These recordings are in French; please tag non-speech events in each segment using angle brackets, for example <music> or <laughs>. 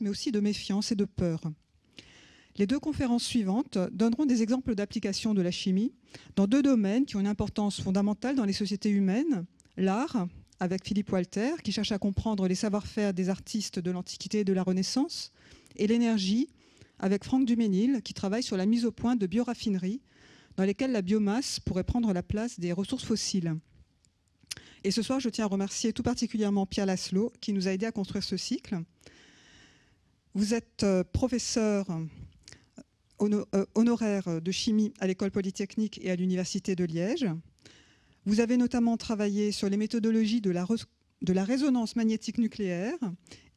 mais aussi de méfiance et de peur. Les deux conférences suivantes donneront des exemples d'application de la chimie dans deux domaines qui ont une importance fondamentale dans les sociétés humaines, l'art, avec Philippe Walter, qui cherche à comprendre les savoir-faire des artistes de l'Antiquité et de la Renaissance, et l'énergie, avec Franck Duménil, qui travaille sur la mise au point de bioraffineries, dans lesquelles la biomasse pourrait prendre la place des ressources fossiles. Et ce soir, je tiens à remercier tout particulièrement Pierre Laszlo, qui nous a aidé à construire ce cycle, vous êtes euh, professeur euh, euh, honoraire de chimie à l'École polytechnique et à l'Université de Liège. Vous avez notamment travaillé sur les méthodologies de la, résonance magnétique nucléaire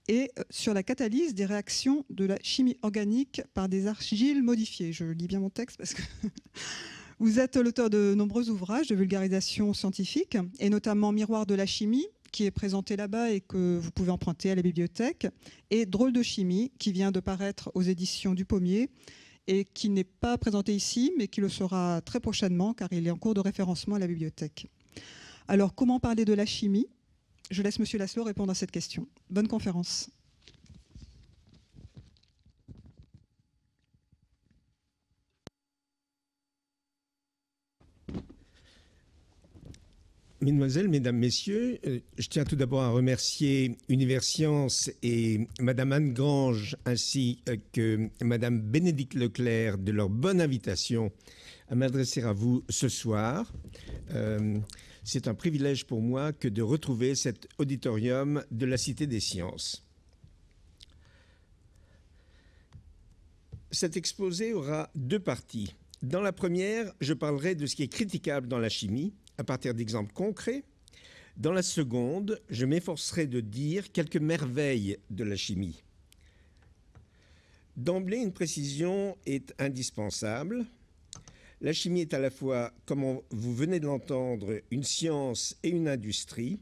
et sur la catalyse des réactions de la chimie organique par des argiles modifiées. Je lis bien mon texte parce que <laughs> vous êtes l'auteur de nombreux ouvrages de vulgarisation scientifique et notamment Miroir de la chimie qui est présenté là-bas et que vous pouvez emprunter à la bibliothèque, et Drôle de chimie, qui vient de paraître aux éditions du Pommier et qui n'est pas présenté ici, mais qui le sera très prochainement, car il est en cours de référencement à la bibliothèque. Alors, comment parler de la chimie Je laisse M. Laszlo répondre à cette question. Bonne conférence. Mesdemoiselles, Mesdames, Messieurs, euh, je tiens tout d'abord à remercier Univers et Madame Anne Grange ainsi euh, que Madame Bénédicte Leclerc de leur bonne invitation à m'adresser à vous ce soir. Euh, c'est un privilège pour moi que de retrouver cet auditorium de la Cité des Sciences. Cet exposé aura deux parties. Dans la première, je parlerai de ce qui est critiquable dans la chimie à partir d'exemples concrets. Dans la seconde, je m'efforcerai de dire quelques merveilles de la chimie. D'emblée, une précision est indispensable. La chimie est à la fois, comme vous venez de l'entendre, une science et une industrie.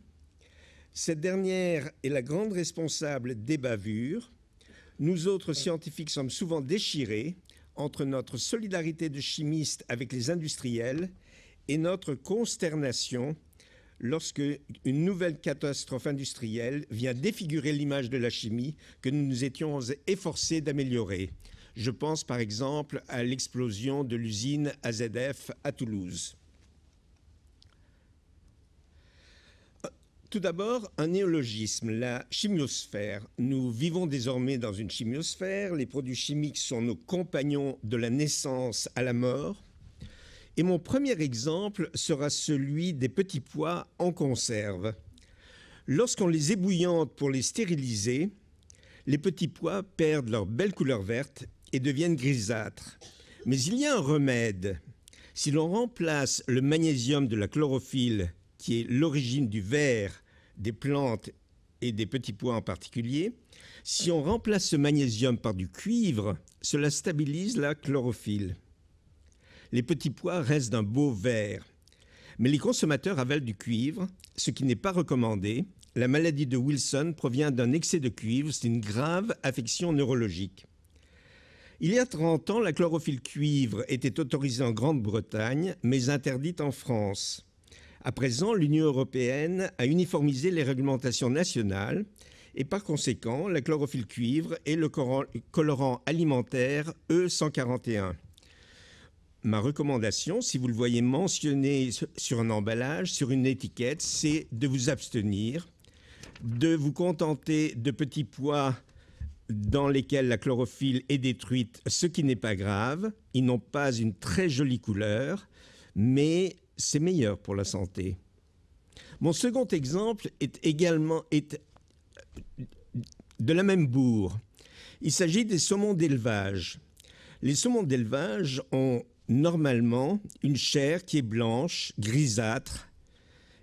Cette dernière est la grande responsable des bavures. Nous autres scientifiques sommes souvent déchirés entre notre solidarité de chimistes avec les industriels et notre consternation lorsque une nouvelle catastrophe industrielle vient défigurer l'image de la chimie que nous nous étions efforcés d'améliorer. Je pense par exemple à l'explosion de l'usine AZF à Toulouse. Tout d'abord, un néologisme, la chimiosphère. Nous vivons désormais dans une chimiosphère. Les produits chimiques sont nos compagnons de la naissance à la mort. Et mon premier exemple sera celui des petits pois en conserve. Lorsqu'on les ébouillante pour les stériliser, les petits pois perdent leur belle couleur verte et deviennent grisâtres. Mais il y a un remède. Si l'on remplace le magnésium de la chlorophylle, qui est l'origine du vert des plantes et des petits pois en particulier, si on remplace ce magnésium par du cuivre, cela stabilise la chlorophylle les petits pois restent d'un beau vert. Mais les consommateurs avalent du cuivre, ce qui n'est pas recommandé. La maladie de Wilson provient d'un excès de cuivre, c'est une grave affection neurologique. Il y a 30 ans, la chlorophylle cuivre était autorisée en Grande-Bretagne, mais interdite en France. À présent, l'Union européenne a uniformisé les réglementations nationales et par conséquent, la chlorophylle cuivre est le colorant alimentaire E141 ma recommandation, si vous le voyez mentionné sur un emballage, sur une étiquette, c'est de vous abstenir, de vous contenter de petits pois dans lesquels la chlorophylle est détruite, ce qui n'est pas grave. Ils n'ont pas une très jolie couleur, mais c'est meilleur pour la santé. Mon second exemple est également de la même bourre. Il s'agit des saumons d'élevage. Les saumons d'élevage ont normalement une chair qui est blanche, grisâtre,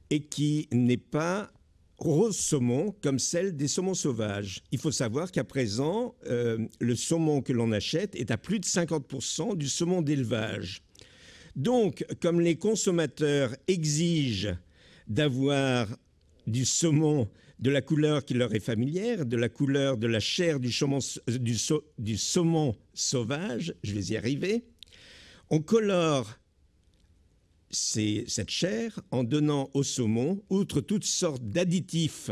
et qui n'est pas rose saumon comme celle des saumons sauvages. Il faut savoir qu'à présent, euh, le saumon que l'on achète est à plus de 50% du saumon d'élevage. Donc, comme les consommateurs exigent d'avoir du saumon de la couleur qui leur est familière, de la couleur de la chair du, euh, du saumon sauvage, je vais y arriver, on colore cette chair en donnant au saumon, outre toutes sortes d'additifs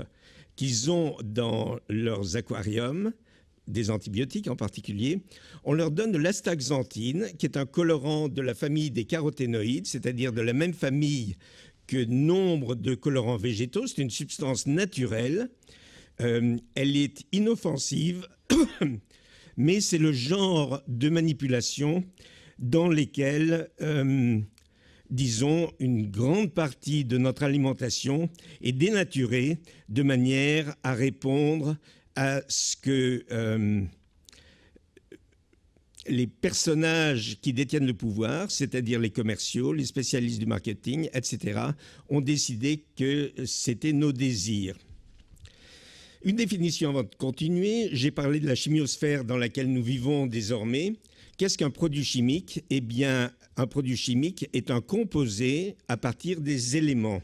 qu'ils ont dans leurs aquariums, des antibiotiques en particulier, on leur donne de l'astaxanthine, qui est un colorant de la famille des caroténoïdes, c'est-à-dire de la même famille que nombre de colorants végétaux. C'est une substance naturelle. Euh, elle est inoffensive, <coughs> mais c'est le genre de manipulation dans lesquelles, euh, disons, une grande partie de notre alimentation est dénaturée de manière à répondre à ce que euh, les personnages qui détiennent le pouvoir, c'est-à-dire les commerciaux, les spécialistes du marketing, etc., ont décidé que c'était nos désirs. Une définition avant de continuer, j'ai parlé de la chimiosphère dans laquelle nous vivons désormais, Qu'est-ce qu'un produit chimique Eh bien, un produit chimique est un composé à partir des éléments.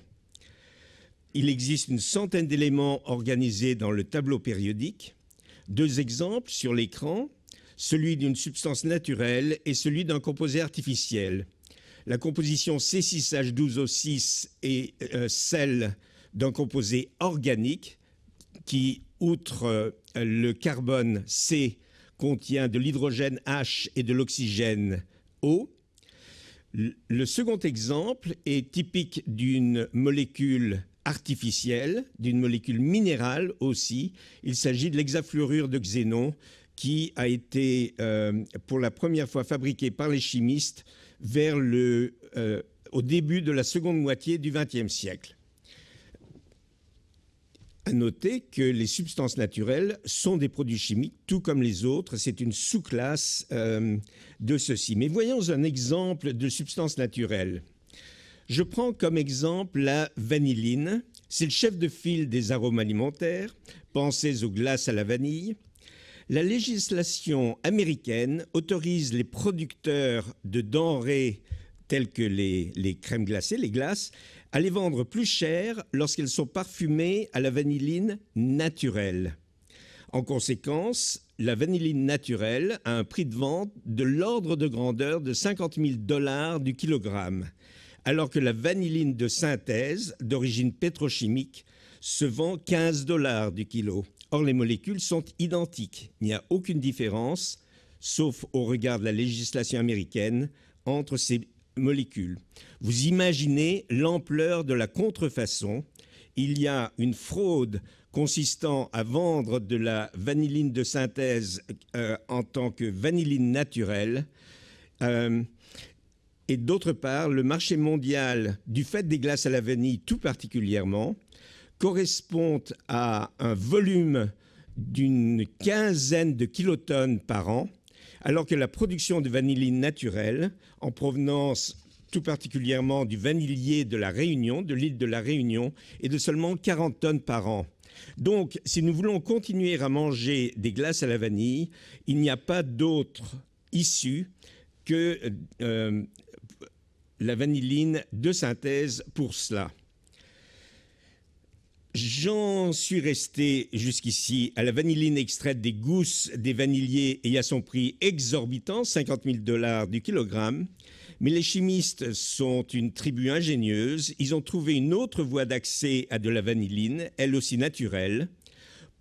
Il existe une centaine d'éléments organisés dans le tableau périodique. Deux exemples sur l'écran, celui d'une substance naturelle et celui d'un composé artificiel. La composition C6H12O6 est euh, celle d'un composé organique qui, outre euh, le carbone C, contient de l'hydrogène H et de l'oxygène O. Le second exemple est typique d'une molécule artificielle, d'une molécule minérale aussi. Il s'agit de l'hexafluorure de xénon qui a été euh, pour la première fois fabriquée par les chimistes vers le, euh, au début de la seconde moitié du XXe siècle. À noter que les substances naturelles sont des produits chimiques, tout comme les autres. C'est une sous-classe euh, de ceci. Mais voyons un exemple de substance naturelle. Je prends comme exemple la vanilline. C'est le chef de file des arômes alimentaires. Pensez aux glaces à la vanille. La législation américaine autorise les producteurs de denrées telles que les crèmes glacées, les glaces, à les vendre plus cher lorsqu'elles sont parfumées à la vanilline naturelle. En conséquence, la vanilline naturelle a un prix de vente de l'ordre de grandeur de 50 000 dollars du kilogramme, alors que la vanilline de synthèse, d'origine pétrochimique, se vend 15 dollars du kilo. Or, les molécules sont identiques. Il n'y a aucune différence, sauf au regard de la législation américaine, entre ces molécules. Vous imaginez l'ampleur de la contrefaçon. Il y a une fraude consistant à vendre de la vanilline de synthèse euh, en tant que vanilline naturelle. Euh, et d'autre part, le marché mondial, du fait des glaces à la vanille tout particulièrement, correspond à un volume d'une quinzaine de kilotonnes par an, alors que la production de vanilline naturelle en provenance tout particulièrement du vanillier de la Réunion, de l'île de la Réunion, et de seulement 40 tonnes par an. Donc, si nous voulons continuer à manger des glaces à la vanille, il n'y a pas d'autre issue que euh, la vanilline de synthèse pour cela. J'en suis resté jusqu'ici à la vanilline extraite des gousses des vanilliers et à son prix exorbitant, 50 000 dollars du kilogramme. Mais les chimistes sont une tribu ingénieuse. Ils ont trouvé une autre voie d'accès à de la vanilline, elle aussi naturelle,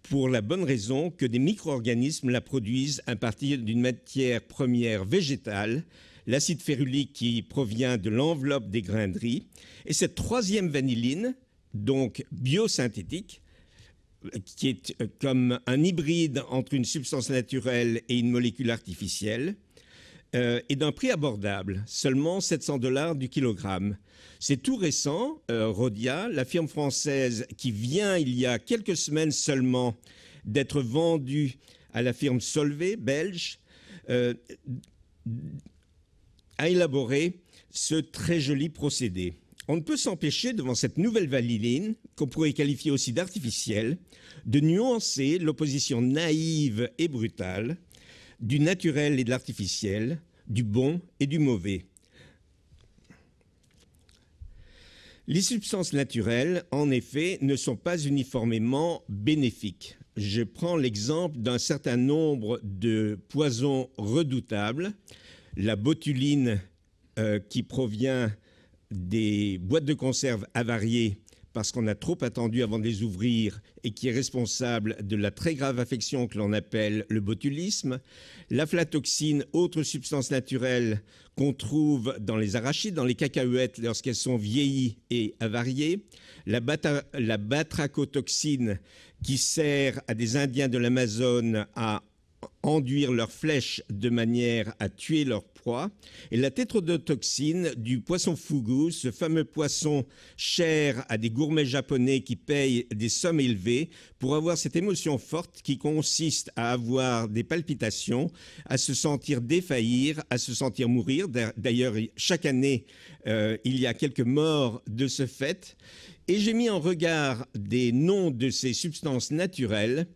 pour la bonne raison que des micro-organismes la produisent à partir d'une matière première végétale, l'acide férulique qui provient de l'enveloppe des grains de riz. Et cette troisième vanilline, donc biosynthétique, qui est euh, comme un hybride entre une substance naturelle et une molécule artificielle, et euh, d'un prix abordable, seulement 700 dollars du kilogramme. C'est tout récent, euh, Rodia, la firme française qui vient il y a quelques semaines seulement d'être vendue à la firme Solvay belge, euh, a élaboré ce très joli procédé. On ne peut s'empêcher, devant cette nouvelle valiline, qu'on pourrait qualifier aussi d'artificielle, de nuancer l'opposition naïve et brutale du naturel et de l'artificiel, du bon et du mauvais. Les substances naturelles, en effet, ne sont pas uniformément bénéfiques. Je prends l'exemple d'un certain nombre de poisons redoutables, la botuline euh, qui provient des boîtes de conserve avariées parce qu'on a trop attendu avant de les ouvrir et qui est responsable de la très grave affection que l'on appelle le botulisme, La l'aflatoxine, autre substance naturelle qu'on trouve dans les arachides, dans les cacahuètes lorsqu'elles sont vieillies et avariées, la, la batracotoxine qui sert à des Indiens de l'Amazone à enduire leurs flèches de manière à tuer leur proie. Et la tétrodotoxine du poisson fugu, ce fameux poisson cher à des gourmets japonais qui payent des sommes élevées pour avoir cette émotion forte qui consiste à avoir des palpitations, à se sentir défaillir, à se sentir mourir. D'ailleurs, chaque année, euh, il y a quelques morts de ce fait. Et j'ai mis en regard des noms de ces substances naturelles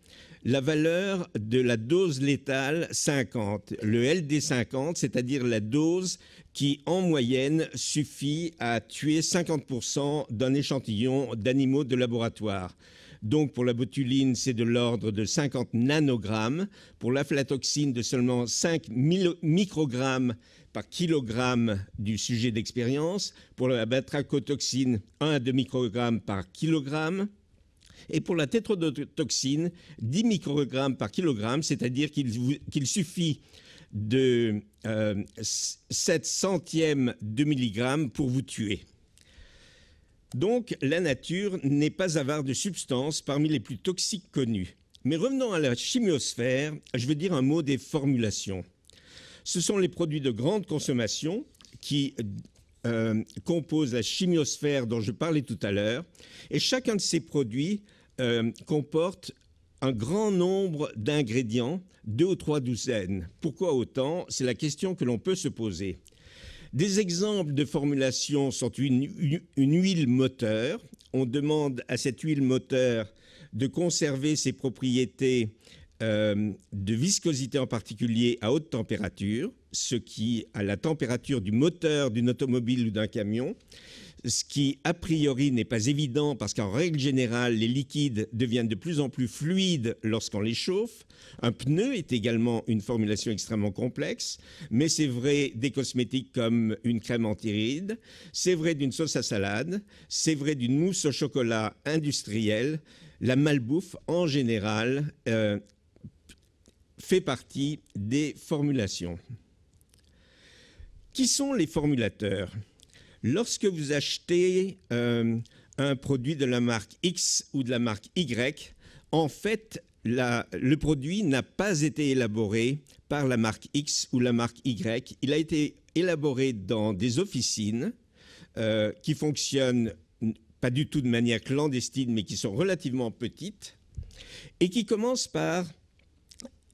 la valeur de la dose létale 50, le LD50, c'est-à-dire la dose qui, en moyenne, suffit à tuer 50% d'un échantillon d'animaux de laboratoire. Donc pour la botuline, c'est de l'ordre de 50 nanogrammes. Pour l'aflatoxine, de seulement 5 microgrammes par kilogramme du sujet d'expérience. Pour la batracotoxine, 1 à 2 microgrammes par kilogramme et pour la tétrodotoxine, 10 microgrammes par kilogramme, c'est-à-dire qu'il suffit de 7 euh, centièmes de milligramme pour vous tuer. Donc, la nature n'est pas avare de substances parmi les plus toxiques connues. Mais revenons à la chimiosphère, je veux dire un mot des formulations. Ce sont les produits de grande consommation qui euh, compose la chimiosphère dont je parlais tout à l'heure, et chacun de ces produits euh, comporte un grand nombre d'ingrédients, deux ou trois douzaines. Pourquoi autant C'est la question que l'on peut se poser. Des exemples de formulation sont une, huile moteur. On demande à cette huile moteur de conserver ses propriétés euh, de viscosité en particulier à haute température ce qui, à la température du moteur d'une automobile ou d'un camion, ce qui a priori n'est pas évident parce qu'en règle générale, les liquides deviennent de plus en plus fluides lorsqu'on les chauffe. Un pneu est également une formulation extrêmement complexe, mais c'est vrai des cosmétiques comme une crème antiride, c'est vrai d'une sauce à salade, c'est vrai d'une mousse au chocolat industrielle. La malbouffe, en général, euh, fait partie des formulations. Qui sont les formulateurs Lorsque vous achetez euh, un produit de la marque X ou de la marque Y, en fait, le produit n'a pas été élaboré par la marque X ou la marque Y. Il a été élaboré dans des officines euh, qui fonctionnent pas du tout de manière clandestine, mais qui sont relativement petites, et qui commencent par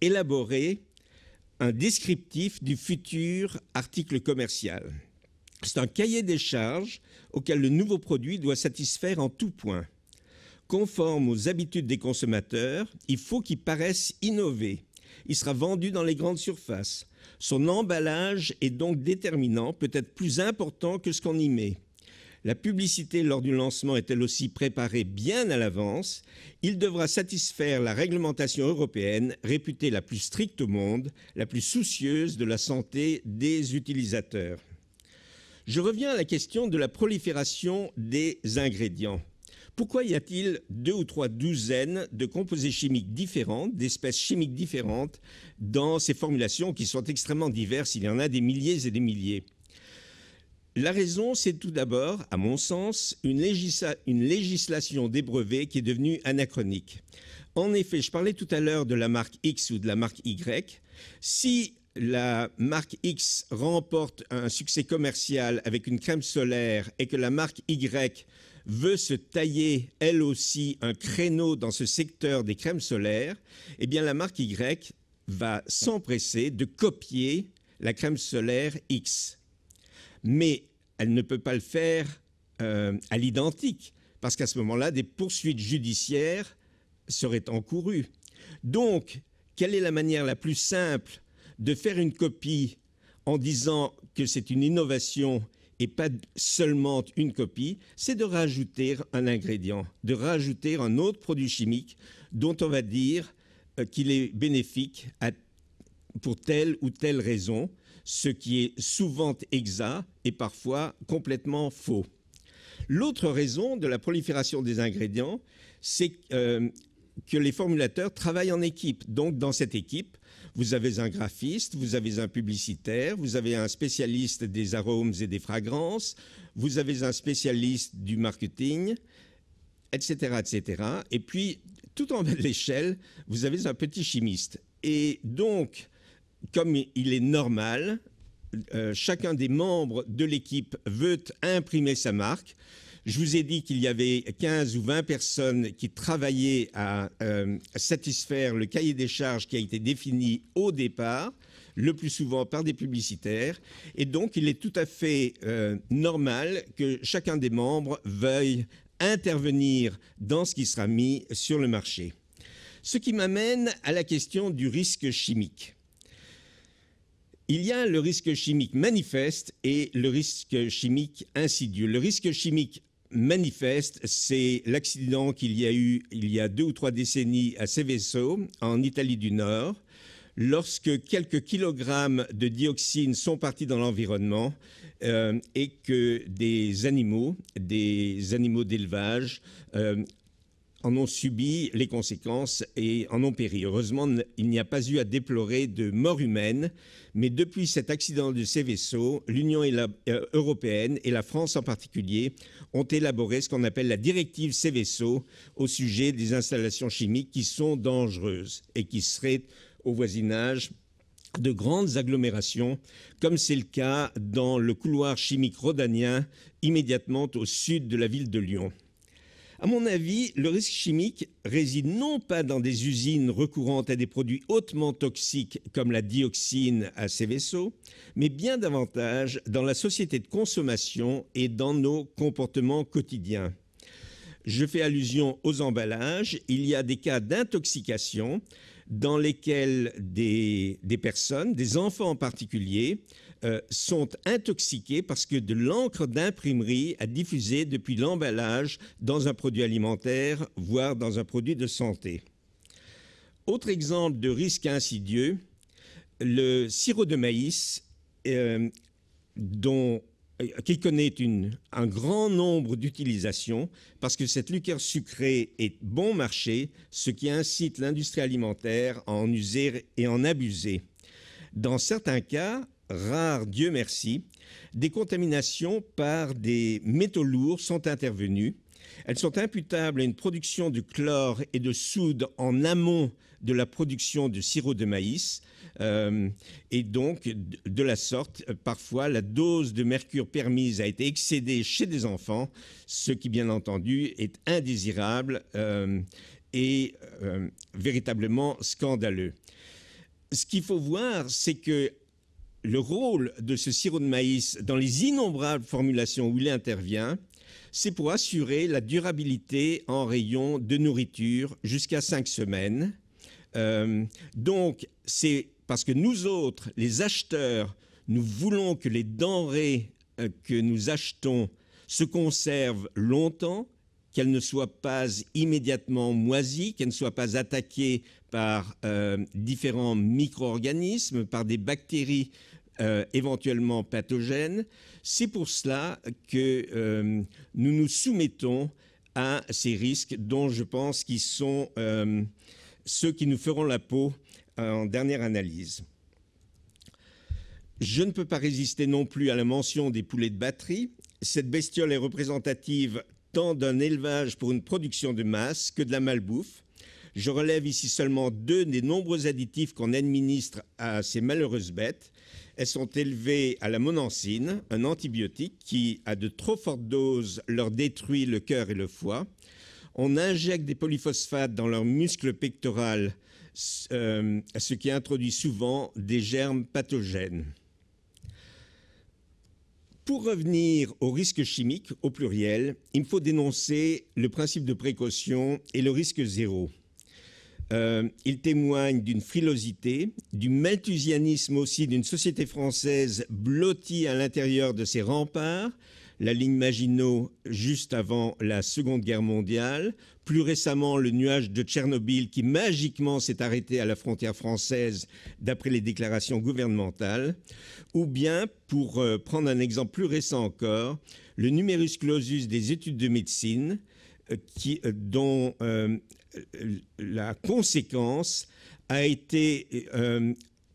élaborer un descriptif du futur article commercial. C'est un cahier des charges auquel le nouveau produit doit satisfaire en tout point. Conforme aux habitudes des consommateurs, il faut qu'il paraisse innové. Il sera vendu dans les grandes surfaces. Son emballage est donc déterminant, peut-être plus important que ce qu'on y met. La publicité lors du lancement est-elle aussi préparée bien à l'avance Il devra satisfaire la réglementation européenne, réputée la plus stricte au monde, la plus soucieuse de la santé des utilisateurs. Je reviens à la question de la prolifération des ingrédients. Pourquoi y a-t-il deux ou trois douzaines de composés chimiques différents, d'espèces chimiques différentes dans ces formulations qui sont extrêmement diverses Il y en a des milliers et des milliers. La raison, c'est tout d'abord, à mon sens, une, législation des brevets qui est devenue anachronique. En effet, je parlais tout à l'heure de la marque X ou de la marque Y. Si la marque X remporte un succès commercial avec une crème solaire et que la marque Y veut se tailler elle aussi un créneau dans ce secteur des crèmes solaires, eh bien la marque Y va s'empresser de copier la crème solaire X. Mais elle ne peut pas le faire euh, à l'identique, parce qu'à ce moment-là, des poursuites judiciaires seraient encourues. Donc, quelle est la manière la plus simple de faire une copie en disant que c'est une innovation et pas seulement une copie, c'est de rajouter un ingrédient, de rajouter un autre produit chimique dont on va dire euh, qu'il est bénéfique pour telle ou telle raison, ce qui est souvent exact parfois complètement faux. L'autre raison de la prolifération des ingrédients, c'est euh, que les formulateurs travaillent en équipe. Donc dans cette équipe, vous avez un graphiste, vous avez un publicitaire, vous avez un spécialiste des arômes et des fragrances, vous avez un spécialiste du marketing, etc. etc. Et puis, tout en bas de l'échelle, vous avez un petit chimiste. Et donc, comme il est normal, euh, chacun des membres de l'équipe veut imprimer sa marque. Je vous ai dit qu'il y avait 15 ou 20 personnes qui travaillaient à euh, satisfaire le cahier des charges qui a été défini au départ, le plus souvent par des publicitaires. Et donc, il est tout à fait euh, normal que chacun des membres veuille intervenir dans ce qui sera mis sur le marché. Ce qui m'amène à la question du risque chimique. Il y a le risque chimique manifeste et le risque chimique insidieux. Le risque chimique manifeste, c'est l'accident qu'il y a eu il y a deux ou trois décennies à Seveso, en Italie du Nord, lorsque quelques kilogrammes de dioxine sont partis dans l'environnement euh, et que des animaux, des animaux d'élevage, euh, en ont subi les conséquences et en ont péri. Heureusement, il n'y a pas eu à déplorer de mort humaine, mais depuis cet accident de ces vaisseaux, l'Union euh, européenne et la France en particulier ont élaboré ce qu'on appelle la directive ces au sujet des installations chimiques qui sont dangereuses et qui seraient au voisinage de grandes agglomérations, comme c'est le cas dans le couloir chimique rhodanien immédiatement au sud de la ville de Lyon. À mon avis, le risque chimique réside non pas dans des usines recourant à des produits hautement toxiques comme la dioxine à ces vaisseaux, mais bien davantage dans la société de consommation et dans nos comportements quotidiens. Je fais allusion aux emballages. Il y a des cas d'intoxication dans lesquels des, des personnes, des enfants en particulier, euh, sont intoxiqués parce que de l'encre d'imprimerie a diffusé depuis l'emballage dans un produit alimentaire, voire dans un produit de santé. Autre exemple de risque insidieux, le sirop de maïs, euh, dont, euh, qui connaît une, un grand nombre d'utilisations, parce que cette liqueur sucrée est bon marché, ce qui incite l'industrie alimentaire à en user et en abuser. Dans certains cas, rares, Dieu merci, des contaminations par des métaux lourds sont intervenues. Elles sont imputables à une production de chlore et de soude en amont de la production de sirop de maïs. Euh, et donc, de la sorte, parfois, la dose de mercure permise a été excédée chez des enfants, ce qui, bien entendu, est indésirable euh, et euh, véritablement scandaleux. Ce qu'il faut voir, c'est que le rôle de ce sirop de maïs dans les innombrables formulations où il intervient, c'est pour assurer la durabilité en rayon de nourriture jusqu'à 5 semaines. Euh, donc, c'est parce que nous autres, les acheteurs, nous voulons que les denrées euh, que nous achetons se conservent longtemps, qu'elle ne soit pas immédiatement moisie, qu'elle ne soit pas attaquée par euh, différents micro-organismes, par des bactéries euh, éventuellement pathogènes. C'est pour cela que euh, nous nous soumettons à ces risques dont je pense qu'ils sont ceux qui nous feront la peau en dernière analyse. Je ne peux pas résister non plus à la mention des poulets de batterie. Cette bestiole est représentative tant d'un élevage pour une production de masse que de la malbouffe. Je relève ici seulement deux des nombreux additifs qu'on administre à ces malheureuses bêtes. Elles sont élevées à la monancine, un antibiotique qui, à de trop fortes doses, leur détruit le cœur et le foie. On injecte des polyphosphates dans leurs muscles pectoraux, euh, ce qui introduit souvent des germes pathogènes. Pour revenir au risque chimique au pluriel, il faut dénoncer le principe de précaution et le risque zéro. Euh, il témoigne d'une frilosité, du malthusianisme aussi d'une société française blottie à l'intérieur de ses remparts, la ligne Maginot juste avant la Seconde Guerre mondiale, plus récemment le nuage de Tchernobyl qui magiquement s'est arrêté à la frontière française d'après les déclarations gouvernementales, ou bien, pour euh, prendre un exemple plus récent encore, le numerus clausus des études de médecine euh, euh, dont la conséquence a été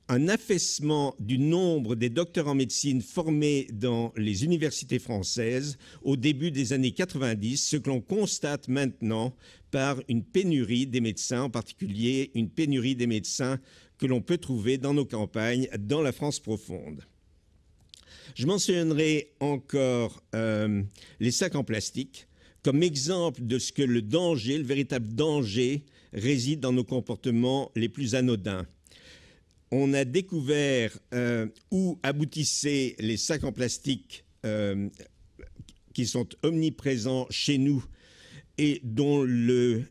un affaissement du nombre des docteurs en médecine formés dans les universités françaises au début des années 90, ce que l'on constate maintenant par une pénurie des médecins, en particulier une pénurie des médecins que l'on peut trouver dans nos campagnes, dans la France profonde. Je mentionnerai encore euh, les sacs en plastique comme exemple de ce que le danger, le véritable danger, réside dans nos comportements les plus anodins on a découvert euh, où aboutissaient les sacs en plastique euh, qui sont omniprésents chez nous et dont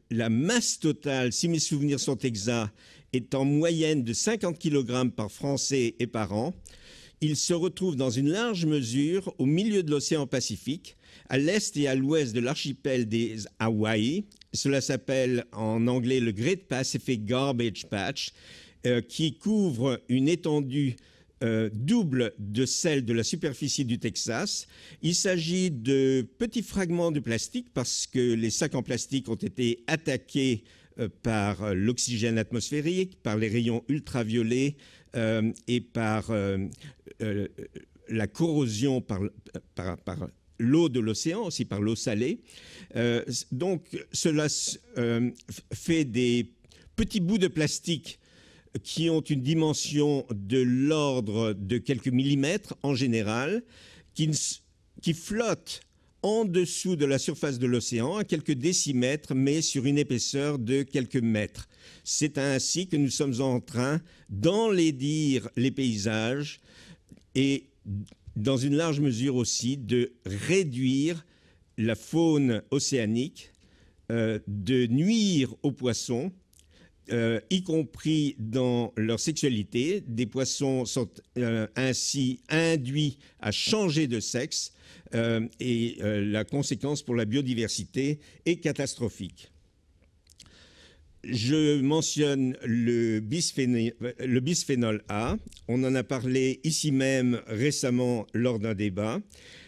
la masse totale, si mes souvenirs sont exacts, est en moyenne de 50 kg par Français et par an, Ils se retrouvent dans une large mesure au milieu de l'océan Pacifique, à l'est et à l'ouest de l'archipel des Hawaï. Cela s'appelle en anglais le Great Pacific Garbage Patch euh, qui couvre une étendue euh, double de celle de la superficie du Texas. Il s'agit de petits fragments de plastique parce que les sacs en plastique ont été attaqués euh, par l'oxygène atmosphérique, par les rayons ultraviolets et par la corrosion par l'eau de l'océan, aussi par l'eau salée. donc cela fait des petits bouts de plastique qui ont une dimension de l'ordre de quelques millimètres en général, qui, flottent en dessous de la surface de l'océan à quelques décimètres, mais sur une épaisseur de quelques mètres. C'est ainsi que nous sommes en train d'enlaidir les paysages et dans une large mesure aussi de réduire la faune océanique, euh, de nuire aux poissons euh, y compris dans leur sexualité. Des poissons sont euh, ainsi induits à changer de sexe euh, et la conséquence pour la biodiversité est catastrophique. Je mentionne le bisphénol A. On en a parlé ici même récemment lors d'un débat.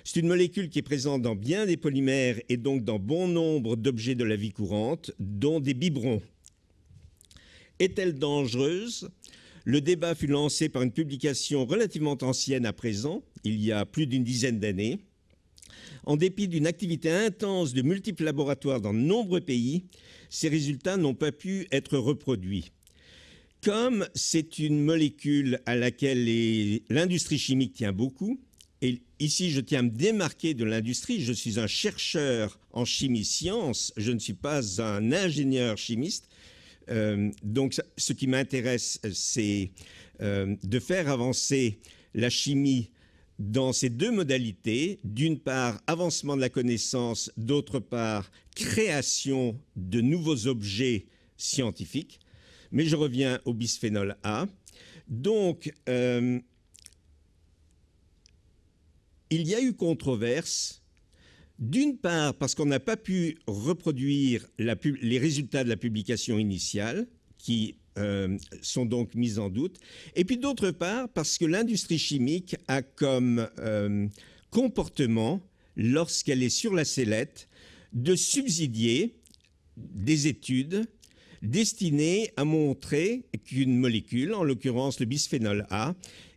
C'est une molécule qui est présente dans bien des polymères et donc dans bon nombre d'objets de la vie courante, dont des biberons. Est-elle dangereuse Le débat fut lancé par une publication relativement ancienne à présent, il y a plus d'une dizaine d'années. En dépit d'une activité intense de multiples laboratoires dans de nombreux pays, ces résultats n'ont pas pu être reproduits. Comme c'est une molécule à laquelle l'industrie chimique tient beaucoup, et ici je tiens à me démarquer de l'industrie, je suis un chercheur en chimie science je ne suis pas un ingénieur chimiste, euh, donc, ce qui m'intéresse, euh, c'est euh, de faire avancer la chimie dans ces deux modalités, d'une part avancement de la connaissance, d'autre part création de nouveaux objets scientifiques. Mais je reviens au bisphénol A. Donc, il y a eu controverse d'une part, parce qu'on n'a pas pu reproduire les résultats de la publication initiale, qui euh, sont donc mis en doute. Et puis d'autre part, parce que l'industrie chimique a comme euh, comportement, lorsqu'elle est sur la sellette, de subsidier des études destinées à montrer qu'une molécule, en l'occurrence le bisphénol A,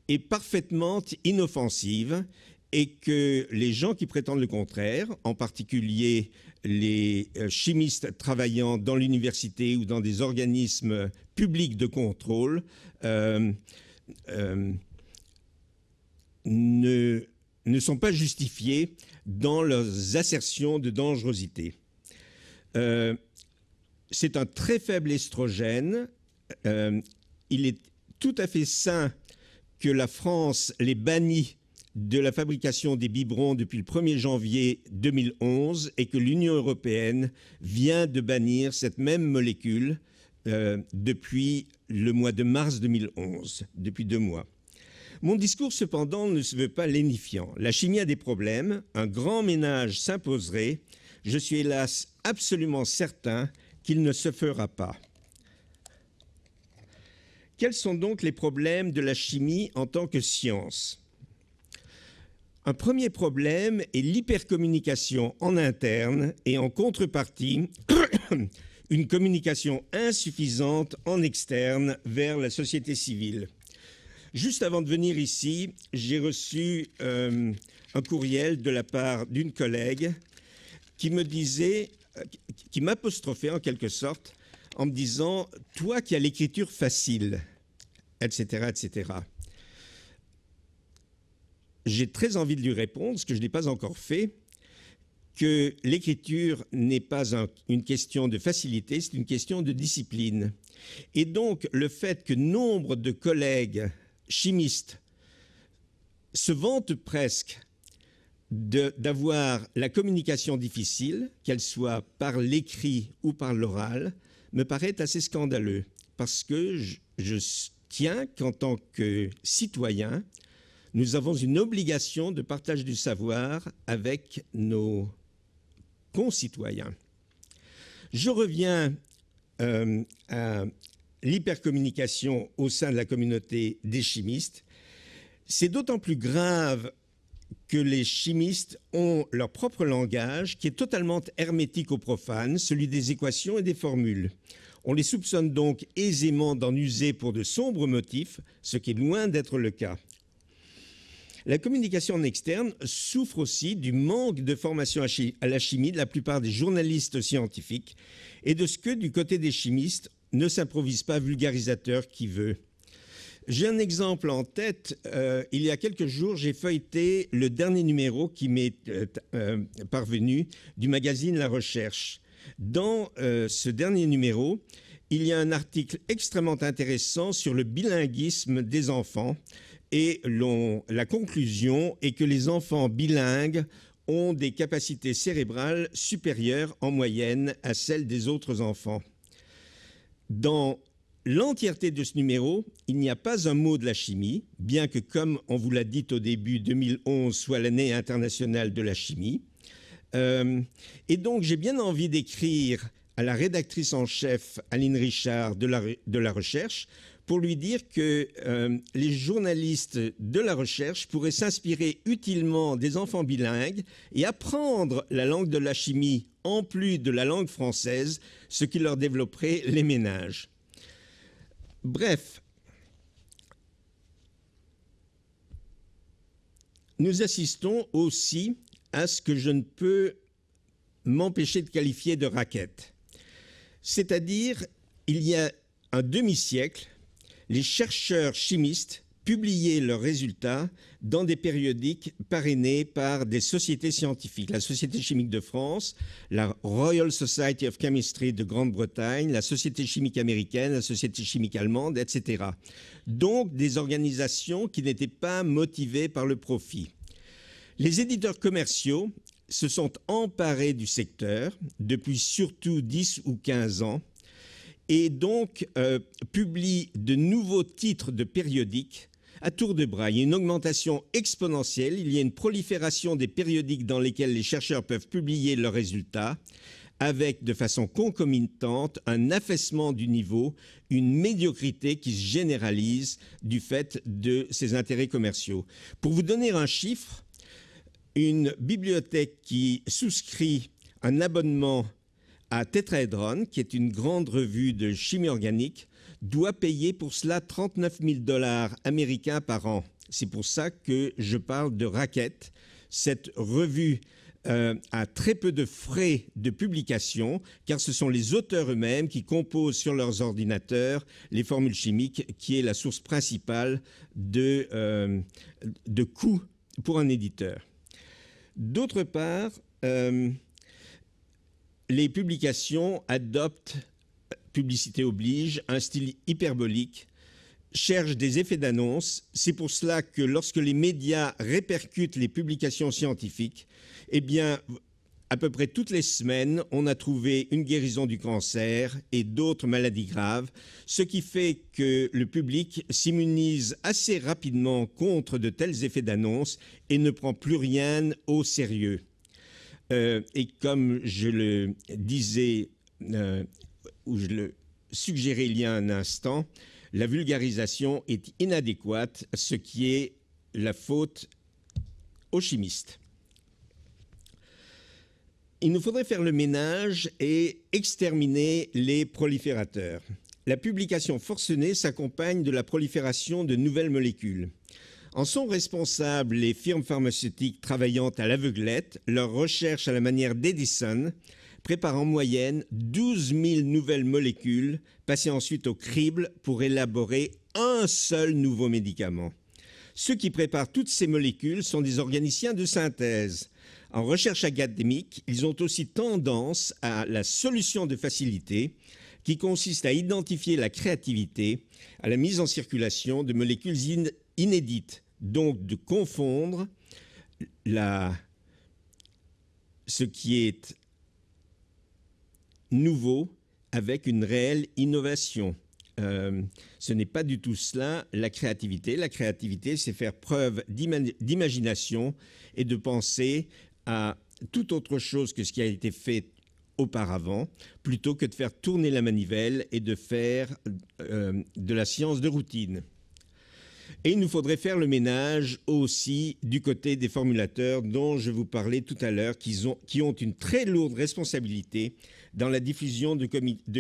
est parfaitement inoffensive et que les gens qui prétendent le contraire, en particulier les euh, chimistes travaillant dans l'université ou dans des organismes publics de contrôle, euh, euh, ne, ne, sont pas justifiés dans leurs assertions de dangerosité. c'est un très faible estrogène. il est tout à fait sain que la France les bannit de la fabrication des biberons depuis le 1er janvier 2011 et que l'Union européenne vient de bannir cette même molécule euh, depuis le mois de mars 2011, depuis deux mois. Mon discours, cependant, ne se veut pas lénifiant. La chimie a des problèmes, un grand ménage s'imposerait. Je suis hélas absolument certain qu'il ne se fera pas. Quels sont donc les problèmes de la chimie en tant que science un premier problème est l'hypercommunication en interne et en contrepartie <coughs> une communication insuffisante en externe vers la société civile. Juste avant de venir ici, j'ai reçu euh, un courriel de la part d'une collègue qui me disait, euh, qui m'apostrophait en quelque sorte, en me disant, toi qui as l'écriture facile, etc., etc j'ai très envie de lui répondre, ce que je n'ai pas encore fait, que l'écriture n'est pas une question de facilité, c'est une question de discipline. Et donc le fait que nombre de collègues chimistes se vantent presque d'avoir la communication difficile, qu'elle soit par l'écrit ou par l'oral, me paraît assez scandaleux, parce que je tiens qu'en tant que citoyen, nous avons une obligation de partage du savoir avec nos concitoyens. Je reviens euh, à l'hypercommunication au sein de la communauté des chimistes. C'est d'autant plus grave que les chimistes ont leur propre langage qui est totalement hermétique au profane, celui des équations et des formules. On les soupçonne donc aisément d'en user pour de sombres motifs, ce qui est loin d'être le cas. La communication externe souffre aussi du manque de formation à la chimie de la plupart des journalistes scientifiques et de ce que du côté des chimistes ne s'improvise pas vulgarisateur qui veut. J'ai un exemple en tête. Euh, il y a quelques jours, j'ai feuilleté le dernier numéro qui m'est euh, euh, parvenu du magazine La Recherche. Dans ce dernier numéro, il y a un article extrêmement intéressant sur le bilinguisme des enfants et la conclusion est que les enfants bilingues ont des capacités cérébrales supérieures en moyenne à celles des autres enfants. Dans l'entièreté de ce numéro, il n'y a pas un mot de la chimie, bien que, comme on vous l'a dit au début, 2011 soit l'année internationale de la chimie. Euh, et donc, j'ai bien envie d'écrire à la rédactrice en chef, Aline Richard, de la Recherche, pour lui dire que euh, les journalistes de la recherche pourraient s'inspirer utilement des enfants bilingues et apprendre la langue de la chimie en plus de la langue française, ce qui leur développerait les ménages. Bref, nous assistons aussi à ce que je ne peux m'empêcher de qualifier de raquette. C'est-à-dire, il y a un demi-siècle, les chercheurs chimistes publiaient leurs résultats dans des périodiques parrainés par des sociétés scientifiques, la Société chimique de France, la Royal Society of Chemistry de Grande-Bretagne, la Société chimique américaine, la Société chimique allemande, etc. Donc des organisations qui n'étaient pas motivées par le profit. Les éditeurs commerciaux se sont emparés du secteur depuis surtout 10 ou 15 ans et donc euh, publie de nouveaux titres de périodiques à tour de bras. Il y a une augmentation exponentielle, il y a une prolifération des périodiques dans lesquels les chercheurs peuvent publier leurs résultats, avec de façon concomitante un affaissement du niveau, une médiocrité qui se généralise du fait de ces intérêts commerciaux. Pour vous donner un chiffre, une bibliothèque qui souscrit un abonnement à Tetrahedron, qui est une grande revue de chimie organique, doit payer pour cela 39 000 dollars américains par an. C'est pour ça que je parle de raquette. Cette revue euh, a très peu de frais de publication, car ce sont les auteurs eux-mêmes qui composent sur leurs ordinateurs les formules chimiques, qui est la source principale de, euh, de coûts pour un éditeur. D'autre part, euh, les publications adoptent, publicité oblige, un style hyperbolique, cherchent des effets d'annonce. C'est pour cela que lorsque les médias répercutent les publications scientifiques, eh bien, à peu près toutes les semaines, on a trouvé une guérison du cancer et d'autres maladies graves, ce qui fait que le public s'immunise assez rapidement contre de tels effets d'annonce et ne prend plus rien au sérieux. Euh, et comme je le disais, euh, ou je le suggérais il y a un instant, la vulgarisation est inadéquate, ce qui est la faute aux chimistes. Il nous faudrait faire le ménage et exterminer les proliférateurs. La publication forcenée s'accompagne de la prolifération de nouvelles molécules. En sont responsables les firmes pharmaceutiques travaillant à l'aveuglette, leur recherche à la manière d'Edison, prépare en moyenne 12 000 nouvelles molécules, passées ensuite au crible pour élaborer un seul nouveau médicament. Ceux qui préparent toutes ces molécules sont des organiciens de synthèse. En recherche académique, ils ont aussi tendance à la solution de facilité qui consiste à identifier la créativité à la mise en circulation de molécules inédite, donc de confondre ce qui est nouveau avec une réelle innovation. Euh, ce n'est pas du tout cela la créativité. La créativité, c'est faire preuve d'imagination et de penser à tout autre chose que ce qui a été fait auparavant, plutôt que de faire tourner la manivelle et de faire euh, de la science de routine. Et il nous faudrait faire le ménage aussi du côté des formulateurs dont je vous parlais tout à l'heure, qui ont, une très lourde responsabilité dans la diffusion de,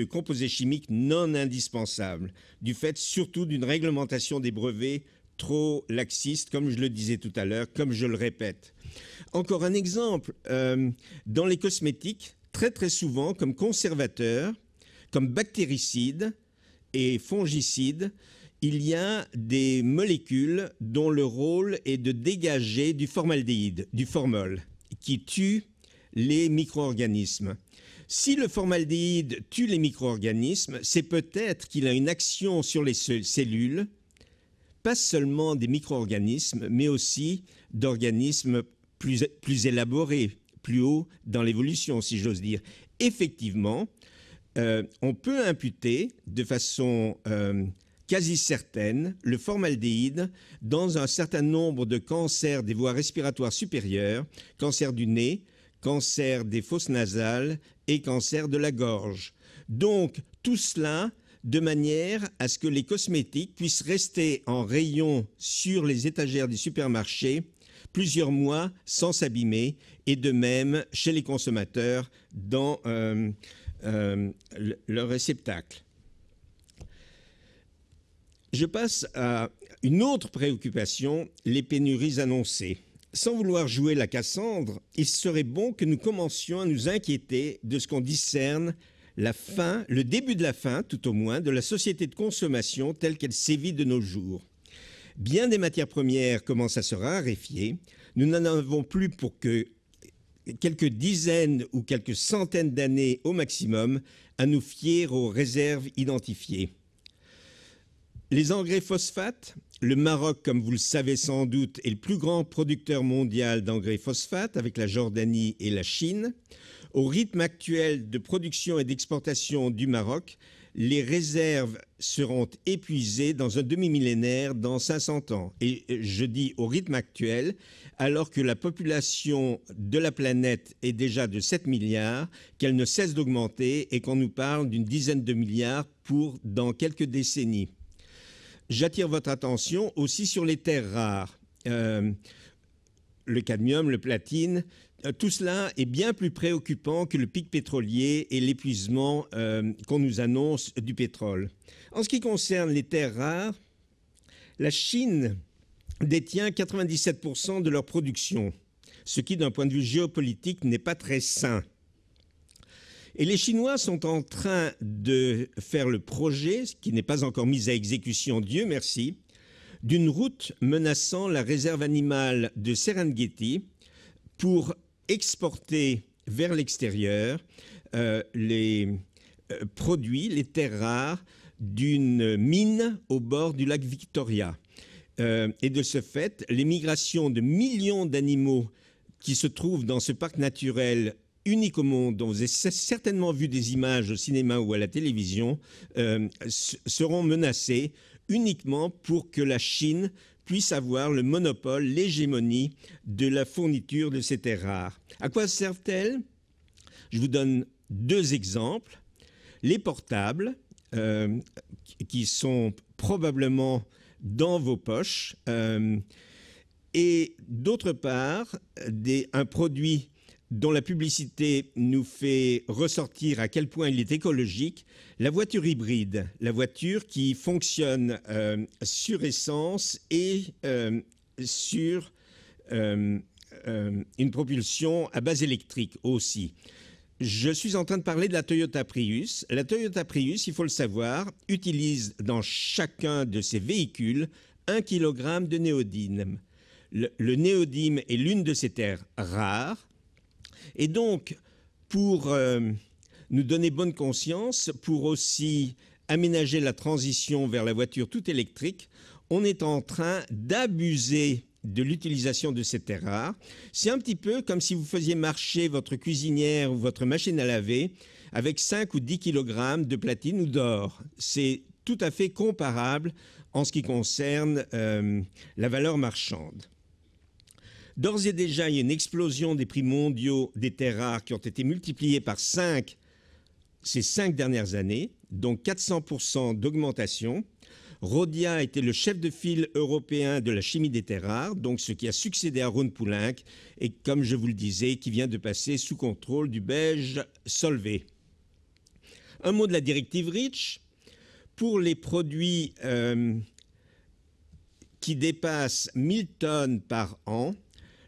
composés chimiques non indispensables, du fait surtout d'une réglementation des brevets trop laxiste, comme je le disais tout à l'heure, comme je le répète. Encore un exemple, euh, dans les cosmétiques, très très souvent, comme conservateurs, comme bactéricides et fongicides il y a des molécules dont le rôle est de dégager du formaldéhyde, du formol, qui tue les micro-organismes. Si le formaldéhyde tue les micro-organismes, c'est peut-être qu'il a une action sur les cellules, pas seulement des micro-organismes, mais aussi d'organismes plus, élaborés, plus haut dans l'évolution, si j'ose dire. Effectivement, euh, on peut imputer de façon... Euh, quasi certaine, le formaldéhyde, dans un certain nombre de cancers des voies respiratoires supérieures, cancer du nez, cancer des fosses nasales et cancer de la gorge. Donc, tout cela de manière à ce que les cosmétiques puissent rester en rayon sur les étagères des supermarchés plusieurs mois sans s'abîmer, et de même chez les consommateurs dans euh, euh, leur réceptacle. Je passe à une autre préoccupation, les pénuries annoncées. Sans vouloir jouer la Cassandre, il serait bon que nous commencions à nous inquiéter de ce qu'on discerne la fin, le début de la fin, tout au moins, de la société de consommation telle qu'elle sévit de nos jours. Bien des matières premières commencent à se raréfier. Nous n'en avons plus pour que quelques dizaines ou quelques centaines d'années au maximum à nous fier aux réserves identifiées. Les engrais phosphates, le Maroc, comme vous le savez sans doute, est le plus grand producteur mondial d'engrais phosphates avec la Jordanie et la Chine. Au rythme actuel de production et d'exportation du Maroc, les réserves seront épuisées dans un demi-millénaire, dans 500 ans. Et euh, je dis au rythme actuel, alors que la population de la planète est déjà de 7 milliards, qu'elle ne cesse d'augmenter et qu'on nous parle d'une dizaine de milliards pour dans quelques décennies. J'attire votre attention aussi sur les terres rares. Euh, le cadmium, le platine, euh, tout cela est bien plus préoccupant que le pic pétrolier et l'épuisement euh, qu'on nous annonce du pétrole. En ce qui concerne les terres rares, la Chine détient 97% de leur production, ce qui d'un point de vue géopolitique n'est pas très sain. Et les Chinois sont en train de faire le projet, qui n'est pas encore mis à exécution, Dieu merci, d'une route menaçant la réserve animale de Serengeti pour exporter vers l'extérieur euh, les euh, produits, les terres rares d'une mine au bord du lac Victoria. Euh, et de ce fait, les migrations de millions d'animaux qui se trouvent dans ce parc naturel uniques au monde, dont vous avez certainement vu des images au cinéma ou à la télévision, euh, seront menacés uniquement pour que la Chine puisse avoir le monopole, l'hégémonie de la fourniture de ces terres rares. À quoi servent-elles Je vous donne deux exemples. Les portables, euh, qui sont probablement dans vos poches, euh, et d'autre part, des, un produit dont la publicité nous fait ressortir à quel point il est écologique, la voiture hybride, la voiture qui fonctionne euh, sur essence et euh, sur euh, une propulsion à base électrique aussi. Je suis en train de parler de la Toyota Prius. La Toyota Prius, il faut le savoir, utilise dans chacun de ses véhicules un kilogramme de néodyme. le néodyme est l'une de ces terres rares et donc, pour euh, nous donner bonne conscience, pour aussi aménager la transition vers la voiture toute électrique, on est en train d'abuser de l'utilisation de ces terres rares. C'est un petit peu comme si vous faisiez marcher votre cuisinière ou votre machine à laver avec 5 ou 10 kg de platine ou d'or. C'est tout à fait comparable en ce qui concerne euh, la valeur marchande. D'ores et déjà, il y a une explosion des prix mondiaux des terres rares qui ont été multipliés par 5 ces cinq dernières années, donc 400% d'augmentation. Rodia était le chef de file européen de la chimie des terres rares, donc ce qui a succédé à Rhône Poulenc, et comme je vous le disais, qui vient de passer sous contrôle du belge Solvay. Un mot de la directive REACH. Pour les produits euh, qui dépassent 1000 tonnes par an,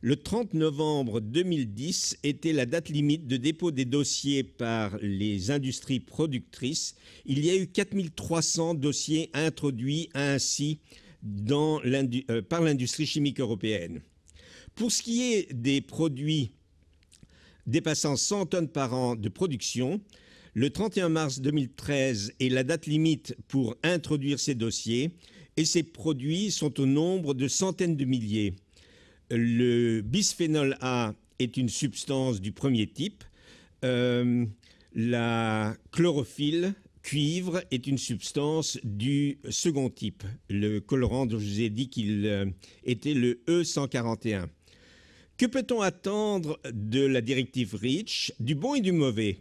le 30 novembre 2010 était la date limite de dépôt des dossiers par les industries productrices. Il y a eu 4300 dossiers introduits ainsi euh, par l'industrie chimique européenne. Pour ce qui est des produits dépassant 100 tonnes par an de production, le 31 mars 2013 est la date limite pour introduire ces dossiers et ces produits sont au nombre de centaines de milliers le bisphénol A est une substance du premier type. Euh, la chlorophylle cuivre est une substance du second type, le colorant dont je vous ai dit qu'il euh, était le E141. Que peut-on attendre de la directive REACH, du bon et du mauvais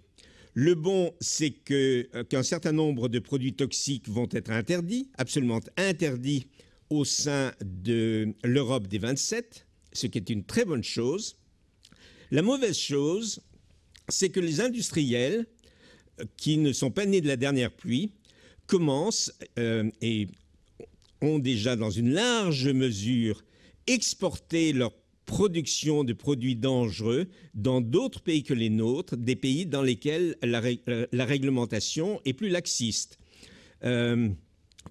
Le bon, c'est que, euh, qu'un certain nombre de produits toxiques vont être interdits, absolument interdits au sein de l'Europe des 27 ce qui est une très bonne chose. La mauvaise chose, c'est que les industriels, euh, qui ne sont pas nés de la dernière pluie, commencent euh, et ont déjà dans une large mesure exporté leur production de produits dangereux dans d'autres pays que les nôtres, des pays dans lesquels la, euh, réglementation est plus laxiste.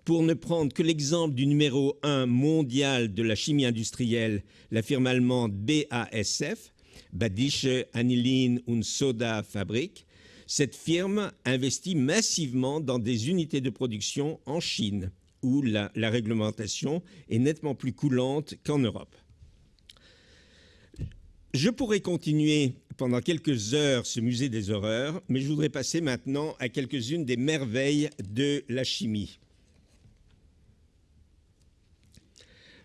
Pour ne prendre que l'exemple du numéro un mondial de la chimie industrielle, la firme allemande BASF, Badische Anilin und Soda Fabrik, cette firme investit massivement dans des unités de production en Chine, où la réglementation est nettement plus coulante qu'en Europe. Je pourrais continuer pendant quelques heures ce musée des horreurs, mais je voudrais passer maintenant à quelques-unes des merveilles de la chimie.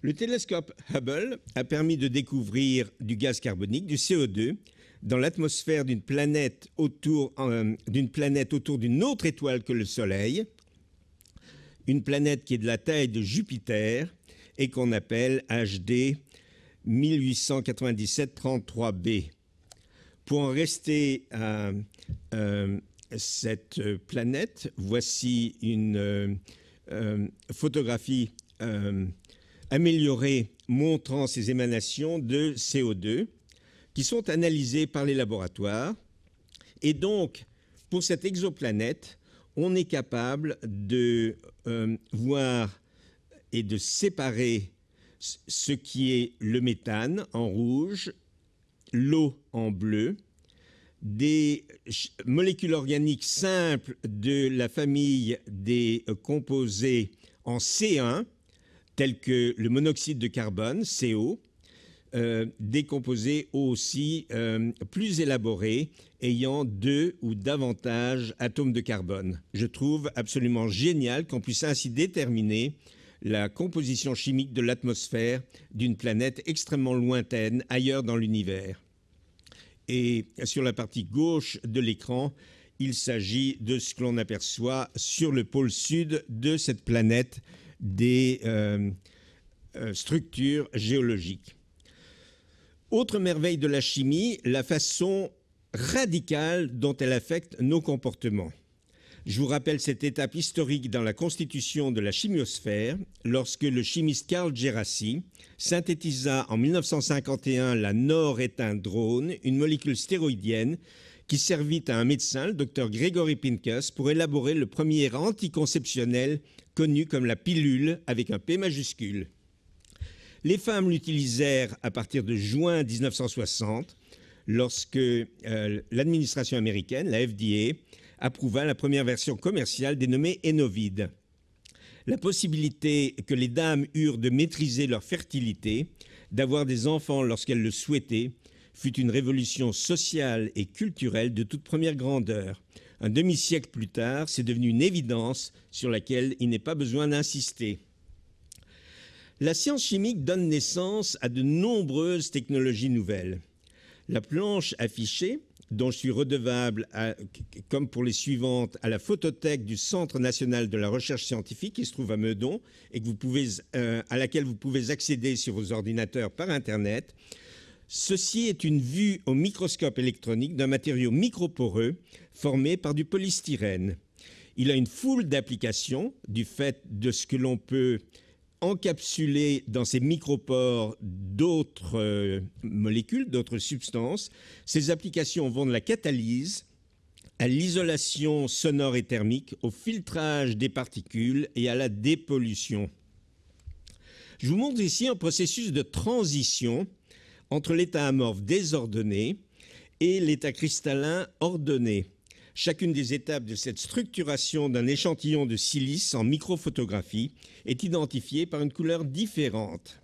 Le télescope Hubble a permis de découvrir du gaz carbonique, du CO2, dans l'atmosphère d'une planète autour euh, d'une planète autour d'une autre étoile que le Soleil, une planète qui est de la taille de Jupiter et qu'on appelle HD 1897-33b. Pour en rester à euh, cette planète, voici une euh, photographie améliorée montrant ces émanations de CO2 qui sont analysées par les laboratoires. Et donc, pour cette exoplanète, on est capable de euh, voir et de séparer ce qui est le méthane en rouge, l'eau en bleu, des molécules organiques simples de la famille des composés en C1, tels que le monoxyde de carbone, CO, euh, décomposé aussi euh, plus élaboré, ayant deux ou davantage atomes de carbone. Je trouve absolument génial qu'on puisse ainsi déterminer la composition chimique de l'atmosphère d'une planète extrêmement lointaine ailleurs dans l'univers. Et sur la partie gauche de l'écran, il s'agit de ce que l'on aperçoit sur le pôle sud de cette planète des euh, euh, structures géologiques. Autre merveille de la chimie, la façon radicale dont elle affecte nos comportements. Je vous rappelle cette étape historique dans la constitution de la chimiosphère, lorsque le chimiste Carl Gerassi synthétisa en 1951 la drone une molécule stéroïdienne qui servit à un médecin, le docteur Gregory Pincus, pour élaborer le premier anticonceptionnel connue comme la pilule avec un P majuscule. Les femmes l'utilisèrent à partir de juin 1960 lorsque euh, l'administration américaine, la FDA, approuva la première version commerciale dénommée Enovid. La possibilité que les dames eurent de maîtriser leur fertilité, d'avoir des enfants lorsqu'elles le souhaitaient, fut une révolution sociale et culturelle de toute première grandeur. Un demi-siècle plus tard, c'est devenu une évidence sur laquelle il n'est pas besoin d'insister. La science chimique donne naissance à de nombreuses technologies nouvelles. La planche affichée, dont je suis redevable, comme pour les suivantes, à la photothèque du Centre national de la recherche scientifique qui se trouve à Meudon et vous pouvez, euh, à laquelle vous pouvez accéder sur vos ordinateurs par Internet. Ceci est une vue au microscope électronique d'un matériau microporeux formé par du polystyrène. Il a une foule d'applications du fait de ce que l'on peut encapsuler dans ces micropores d'autres euh, molécules, d'autres substances. Ces applications vont de la catalyse à l'isolation sonore et thermique, au filtrage des particules et à la dépollution. Je vous montre ici un processus de transition entre l'état amorphe désordonné et l'état cristallin ordonné. Chacune des étapes de cette structuration d'un échantillon de silice en microphotographie est identifiée par une couleur différente.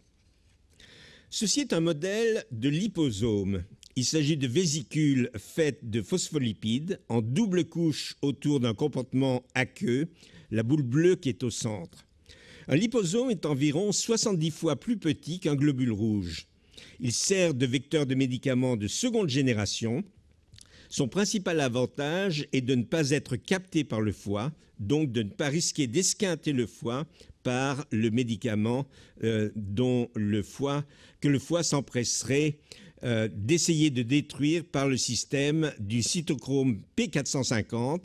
Ceci est un modèle de liposome. Il s'agit de vésicules faites de phospholipides en double couche autour d'un comportement aqueux, la boule bleue qui est au centre. Un liposome est environ 70 fois plus petit qu'un globule rouge. Il sert de vecteur de médicaments de seconde génération son principal avantage est de ne pas être capté par le foie, donc de ne pas risquer d'esquinter le foie par le médicament euh, dont le foie, que le foie s'empresserait euh, d'essayer de détruire par le système du cytochrome P450,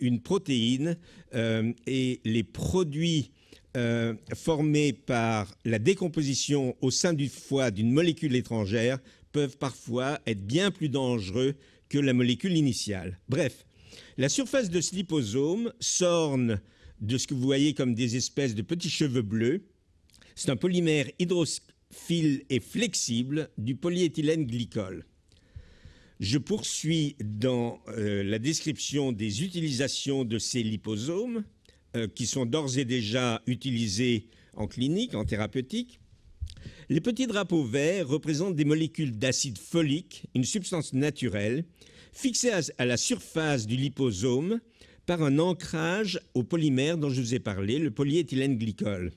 une protéine, euh, et les produits formés par la décomposition au sein du foie d'une molécule étrangère peuvent parfois être bien plus dangereux que la molécule initiale. Bref, la surface de ce liposome s'orne de ce que vous voyez comme des espèces de petits cheveux bleus. C'est un polymère hydrophile et flexible du polyéthylène glycol. Je poursuis dans euh, la description des utilisations de ces liposomes euh, qui sont d'ores et déjà utilisés en clinique, en thérapeutique. Les petits drapeaux verts représentent des molécules d'acide folique, une substance naturelle, fixée à la surface du liposome par un ancrage au polymère dont je vous ai parlé, le polyéthylène glycol.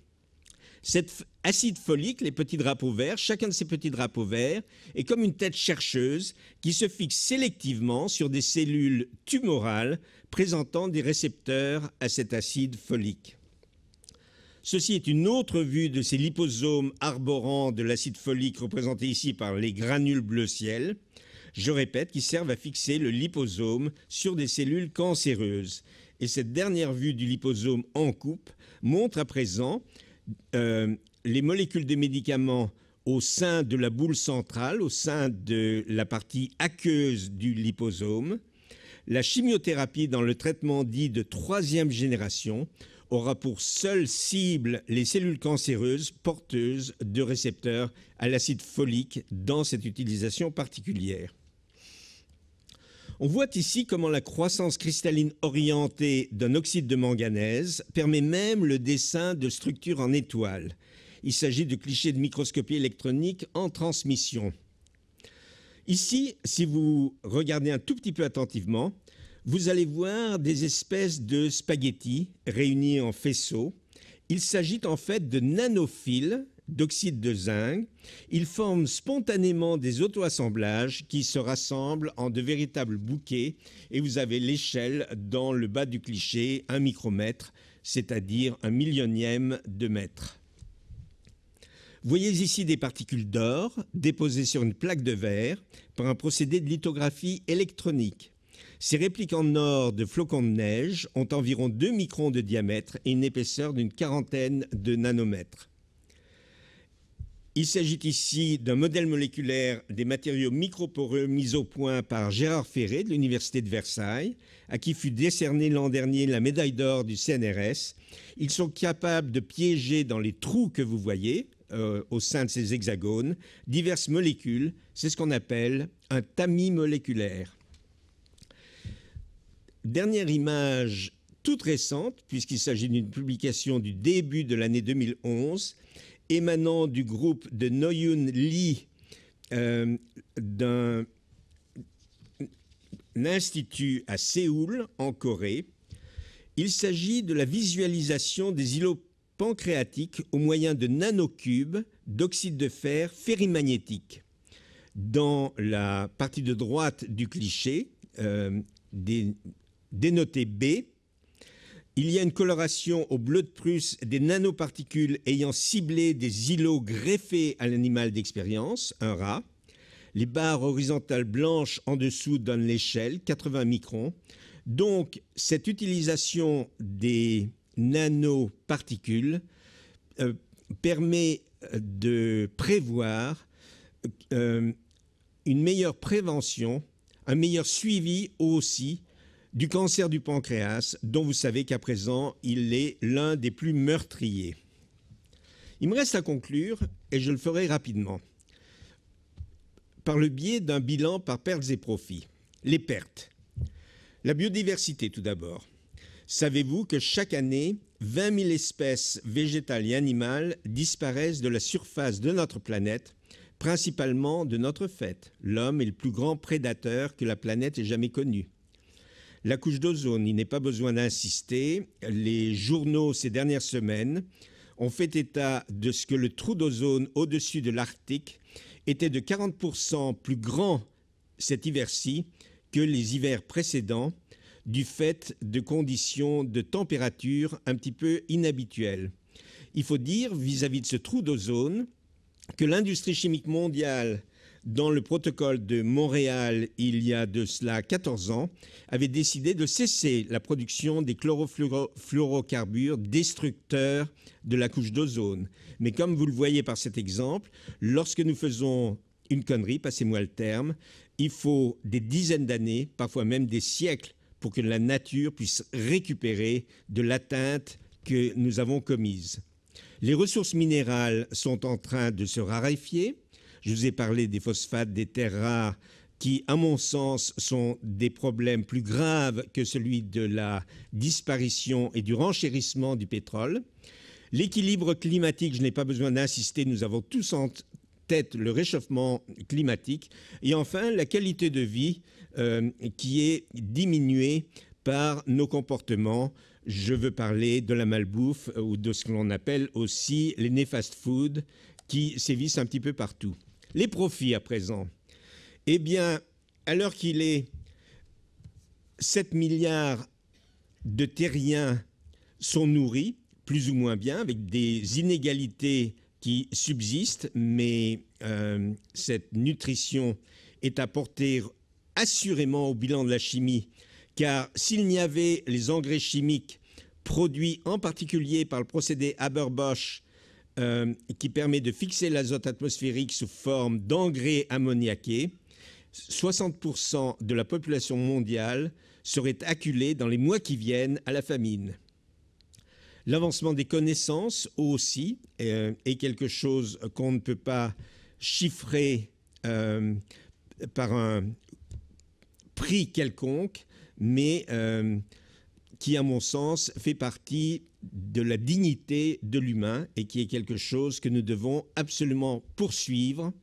Cet acide folique, les petits drapeaux verts, chacun de ces petits drapeaux verts est comme une tête chercheuse qui se fixe sélectivement sur des cellules tumorales présentant des récepteurs à cet acide folique. Ceci est une autre vue de ces liposomes arborants de l'acide folique représenté ici par les granules bleu ciel, je répète, qui servent à fixer le liposome sur des cellules cancéreuses. Et cette dernière vue du liposome en coupe montre à présent euh, les molécules des médicaments au sein de la boule centrale, au sein de la partie aqueuse du liposome, la chimiothérapie dans le traitement dit de troisième génération aura pour seule cible les cellules cancéreuses porteuses de récepteurs à l'acide folique dans cette utilisation particulière. On voit ici comment la croissance cristalline orientée d'un oxyde de manganèse permet même le dessin de structures en étoile. Il s'agit de clichés de microscopie électronique en transmission. Ici, si vous regardez un tout petit peu attentivement, vous allez voir des espèces de spaghettis réunis en faisceaux. Il s'agit en fait de nanophiles d'oxyde de zinc. Ils forment spontanément des auto-assemblages qui se rassemblent en de véritables bouquets et vous avez l'échelle dans le bas du cliché, un micromètre, c'est-à-dire un millionième de mètre. Voyez ici des particules d'or déposées sur une plaque de verre par un procédé de lithographie électronique. Ces répliques en or de flocons de neige ont environ 2 microns de diamètre et une épaisseur d'une quarantaine de nanomètres. Il s'agit ici d'un modèle moléculaire des matériaux microporeux mis au point par Gérard Ferré de l'Université de Versailles, à qui fut décernée l'an dernier la médaille d'or du CNRS. Ils sont capables de piéger dans les trous que vous voyez, euh, au sein de ces hexagones, diverses molécules. C'est ce qu'on appelle un tamis moléculaire. Dernière image toute récente, puisqu'il s'agit d'une publication du début de l'année 2011, émanant du groupe de Noyun Lee, euh, d'un institut à Séoul, en Corée. Il s'agit de la visualisation des îlots pancréatiques au moyen de nanocubes d'oxyde de fer ferrimagnétique. Dans la partie de droite du cliché, euh, des dénoté B. Il y a une coloration au bleu de Prusse des nanoparticules ayant ciblé des îlots greffés à l'animal d'expérience, un rat. Les barres horizontales blanches en dessous donnent l'échelle, 80 microns. Donc, cette utilisation des nanoparticules euh, permet euh, de prévoir euh, une meilleure prévention, un meilleur suivi aussi du cancer du pancréas, dont vous savez qu'à présent, il est l'un des plus meurtriers. Il me reste à conclure, et je le ferai rapidement, par le biais d'un bilan par pertes et profits. Les pertes. La biodiversité tout d'abord. Savez-vous que chaque année, 20 000 espèces végétales et animales disparaissent de la surface de notre planète, principalement de notre fête. L'homme est le plus grand prédateur que la planète ait jamais connu. La couche d'ozone, il n'est pas besoin d'insister. Les journaux ces dernières semaines ont fait état de ce que le trou d'ozone au-dessus de l'Arctique était de 40% plus grand cet hiver-ci que les hivers précédents du fait de conditions de température un petit peu inhabituelles. Il faut dire vis-à-vis de ce trou d'ozone que l'industrie chimique mondiale dans le protocole de Montréal il y a de cela 14 ans, avait décidé de cesser la production des chlorofluorocarbures destructeurs de la couche d'ozone. Mais comme vous le voyez par cet exemple, lorsque nous faisons une connerie, passez-moi le terme, il faut des dizaines d'années, parfois même des siècles, pour que la nature puisse récupérer de l'atteinte que nous avons commise. Les ressources minérales sont en train de se raréfier, je vous ai parlé des phosphates, des terres rares, qui, à mon sens, sont des problèmes plus graves que celui de la disparition et du renchérissement du pétrole. L'équilibre climatique, je n'ai pas besoin d'insister, nous avons tous en tête le réchauffement climatique. Et enfin, la qualité de vie euh, qui est diminuée par nos comportements. Je veux parler de la malbouffe euh, ou de ce que l'on appelle aussi les néfastes foods qui sévissent un petit peu partout. Les profits à présent. Eh bien, alors qu'il est 7 milliards de terriens sont nourris, plus ou moins bien, avec des inégalités qui subsistent, mais euh, cette nutrition est apportée assurément au bilan de la chimie, car s'il n'y avait les engrais chimiques produits en particulier par le procédé Haber-Bosch euh, qui permet de fixer l'azote atmosphérique sous forme d'engrais ammoniaqués, 60% de la population mondiale serait acculée dans les mois qui viennent à la famine. L'avancement des connaissances aussi euh, est quelque chose qu'on ne peut pas chiffrer euh, par un prix quelconque, mais qui, à mon sens, fait partie de la dignité de l'humain et qui est quelque chose que nous devons absolument poursuivre.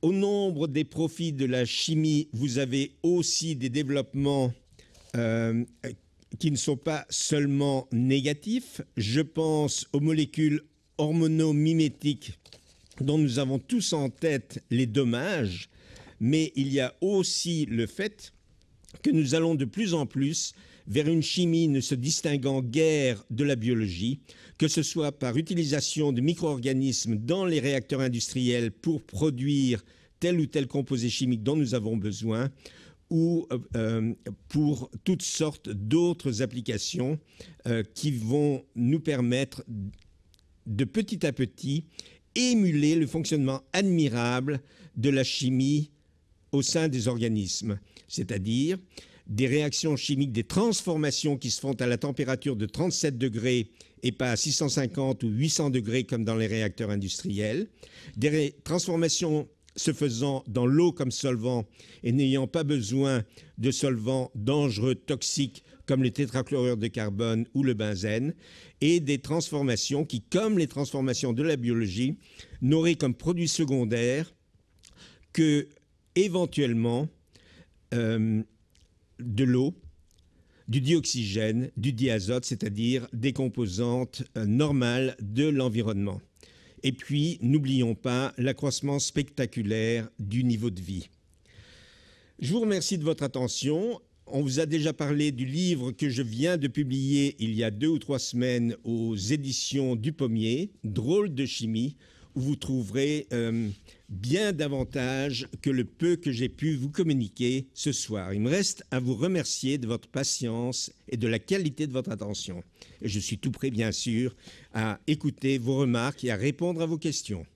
Au nombre des profits de la chimie, vous avez aussi des développements euh, qui ne sont pas seulement négatifs. Je pense aux molécules hormonomimétiques dont nous avons tous en tête les dommages, mais il y a aussi le fait que nous allons de plus en plus vers une chimie ne se distinguant guère de la biologie, que ce soit par utilisation de micro-organismes dans les réacteurs industriels pour produire tel ou tel composé chimique dont nous avons besoin, ou euh, euh, pour toutes sortes d'autres applications euh, qui vont nous permettre de petit à petit émuler le fonctionnement admirable de la chimie au sein des organismes, c'est-à-dire des réactions chimiques, des transformations qui se font à la température de 37 degrés et pas à 650 ou 800 degrés comme dans les réacteurs industriels, des transformations se faisant dans l'eau comme solvant et n'ayant pas besoin de solvants dangereux, toxiques comme le tétrachlorure de carbone ou le benzène, et des transformations qui, comme les transformations de la biologie, n'auraient comme produit secondaire que éventuellement euh, de l'eau, du dioxygène, du diazote, c'est-à-dire des composantes euh, normales de l'environnement. Et puis, n'oublions pas l'accroissement spectaculaire du niveau de vie. Je vous remercie de votre attention. On vous a déjà parlé du livre que je viens de publier il y a deux ou trois semaines aux éditions du Pommier, Drôle de chimie, où vous trouverez euh, bien davantage que le peu que j'ai pu vous communiquer ce soir. Il me reste à vous remercier de votre patience et de la qualité de votre attention. je suis tout prêt, bien sûr, à écouter vos remarques et à répondre à vos questions.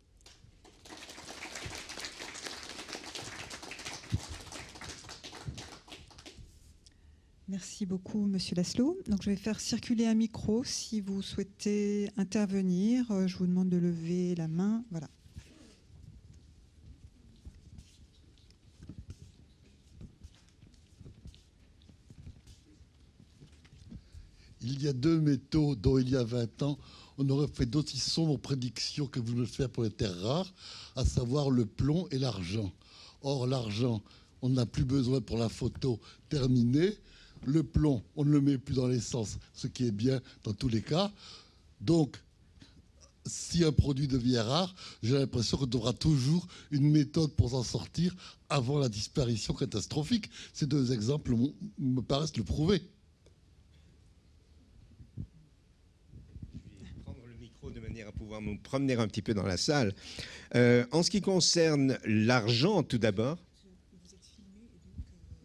Merci beaucoup, Monsieur Laszlo. Donc, je vais faire circuler un micro. Si vous souhaitez intervenir, euh, je vous demande de lever la main. Voilà. il y a deux métaux dont il y a 20 ans, on aurait fait d'aussi sombres prédictions que vous ne le faites pour les terres rares, à savoir le plomb et l'argent. Or, l'argent, on n'a plus besoin pour la photo terminée. Le plomb, on ne le met plus dans l'essence, ce qui est bien dans tous les cas. Donc, si un produit devient rare, j'ai l'impression qu'on aura toujours une méthode pour s'en sortir avant la disparition catastrophique. Ces deux exemples me paraissent le prouver. à pouvoir me promener un petit peu dans la salle. Euh, en ce qui concerne l'argent, tout d'abord.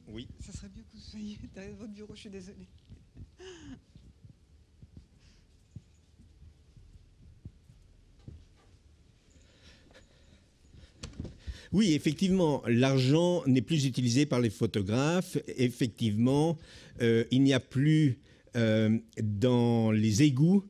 oui. Ça serait que vous soyez votre bureau, je suis Oui, effectivement, l'argent n'est plus utilisé par les photographes. Effectivement, euh, il n'y a plus euh, dans les égouts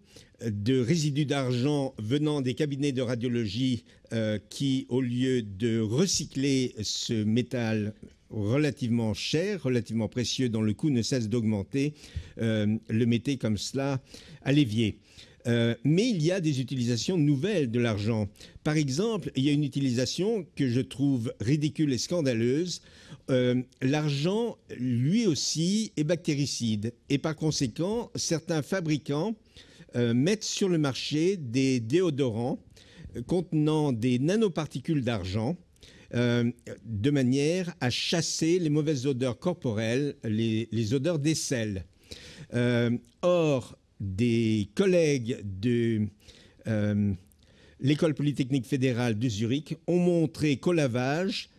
de résidus d'argent venant des cabinets de radiologie euh, qui, au lieu de recycler ce métal relativement cher, relativement précieux, dont le coût ne cesse d'augmenter, euh, le mettaient comme cela à l'évier. Euh, mais il y a des utilisations nouvelles de l'argent. Par exemple, il y a une utilisation que je trouve ridicule et scandaleuse. l'argent, lui aussi, est bactéricide. Et par conséquent, certains fabricants euh, mettent sur le marché des déodorants euh, contenant des nanoparticules d'argent euh, de manière à chasser les mauvaises odeurs corporelles, les, odeurs des sels. or, des collègues de l'École polytechnique fédérale de Zurich ont montré qu'au lavage,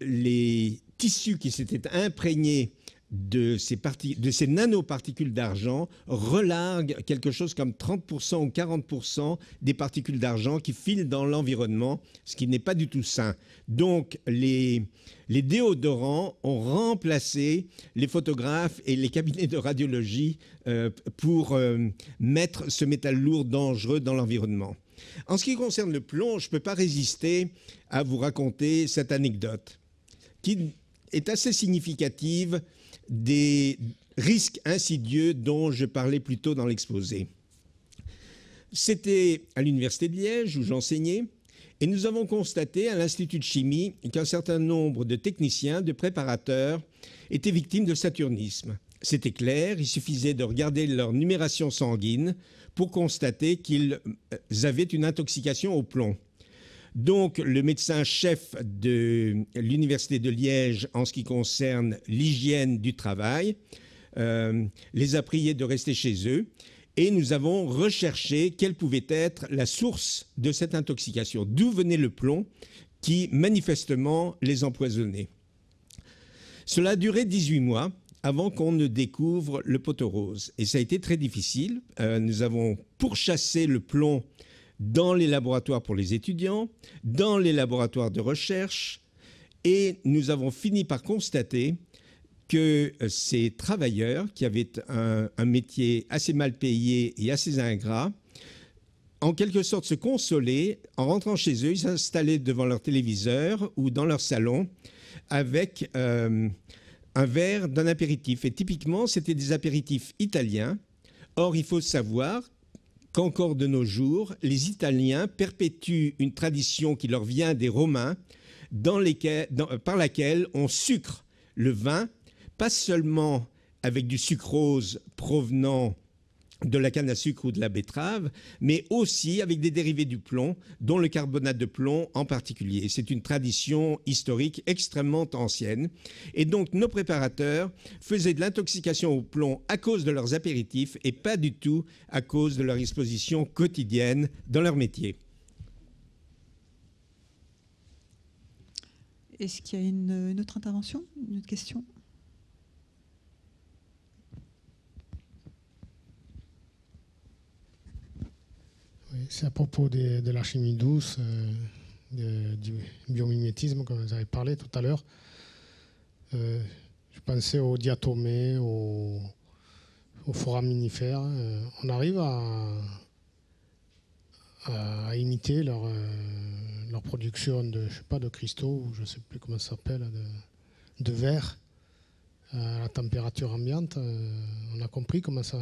les tissus qui s'étaient imprégnés de ces, nanoparticules d'argent relarguent quelque chose comme 30% ou 40% des particules d'argent qui filent dans l'environnement, ce qui n'est pas du tout sain. Donc les, déodorants ont remplacé les photographes et les cabinets de radiologie euh, pour euh, mettre ce métal lourd dangereux dans l'environnement. En ce qui concerne le plomb, je ne peux pas résister à vous raconter cette anecdote qui est assez significative des risques insidieux dont je parlais plus tôt dans l'exposé. C'était à l'Université de Liège où j'enseignais et nous avons constaté à l'Institut de chimie qu'un certain nombre de techniciens, de préparateurs étaient victimes de saturnisme. C'était clair, il suffisait de regarder leur numération sanguine pour constater qu'ils euh, avaient une intoxication au plomb. Donc, le médecin-chef de l'Université de Liège en ce qui concerne l'hygiène du travail euh, les a priés de rester chez eux et nous avons recherché quelle pouvait être la source de cette intoxication, d'où venait le plomb qui manifestement les empoisonnait. Cela a duré 18 mois avant qu'on ne découvre le poteau rose. Et ça a été très difficile. Euh, nous avons pourchassé le plomb dans les laboratoires pour les étudiants, dans les laboratoires de recherche, et nous avons fini par constater que euh, ces travailleurs, qui avaient un, métier assez mal payé et assez ingrat, en quelque sorte se consolaient en rentrant chez eux, ils s'installaient devant leur téléviseur ou dans leur salon avec euh, un verre d'un apéritif. Et typiquement, c'était des apéritifs italiens. Or, il faut savoir qu'encore de nos jours, les Italiens perpétuent une tradition qui leur vient des Romains, euh, par laquelle on sucre le vin, pas seulement avec du sucrose provenant de la canne à sucre ou de la betterave, mais aussi avec des dérivés du plomb, dont le carbonate de plomb en particulier. C'est une tradition historique extrêmement ancienne. Et donc nos préparateurs faisaient de l'intoxication au plomb à cause de leurs apéritifs et pas du tout à cause de leur exposition quotidienne dans leur métier. Est-ce qu'il y a une, autre intervention, une autre question c'est à propos de, la chimie douce, euh, du biomimétisme, comme vous avez parlé tout à l'heure. Euh, je pensais aux diatomées, aux, foraminifères. Euh, on arrive à, imiter leur, production de, je pas, de cristaux, ou je ne sais plus comment ça s'appelle, de, verre à la température ambiante. on a compris comment ça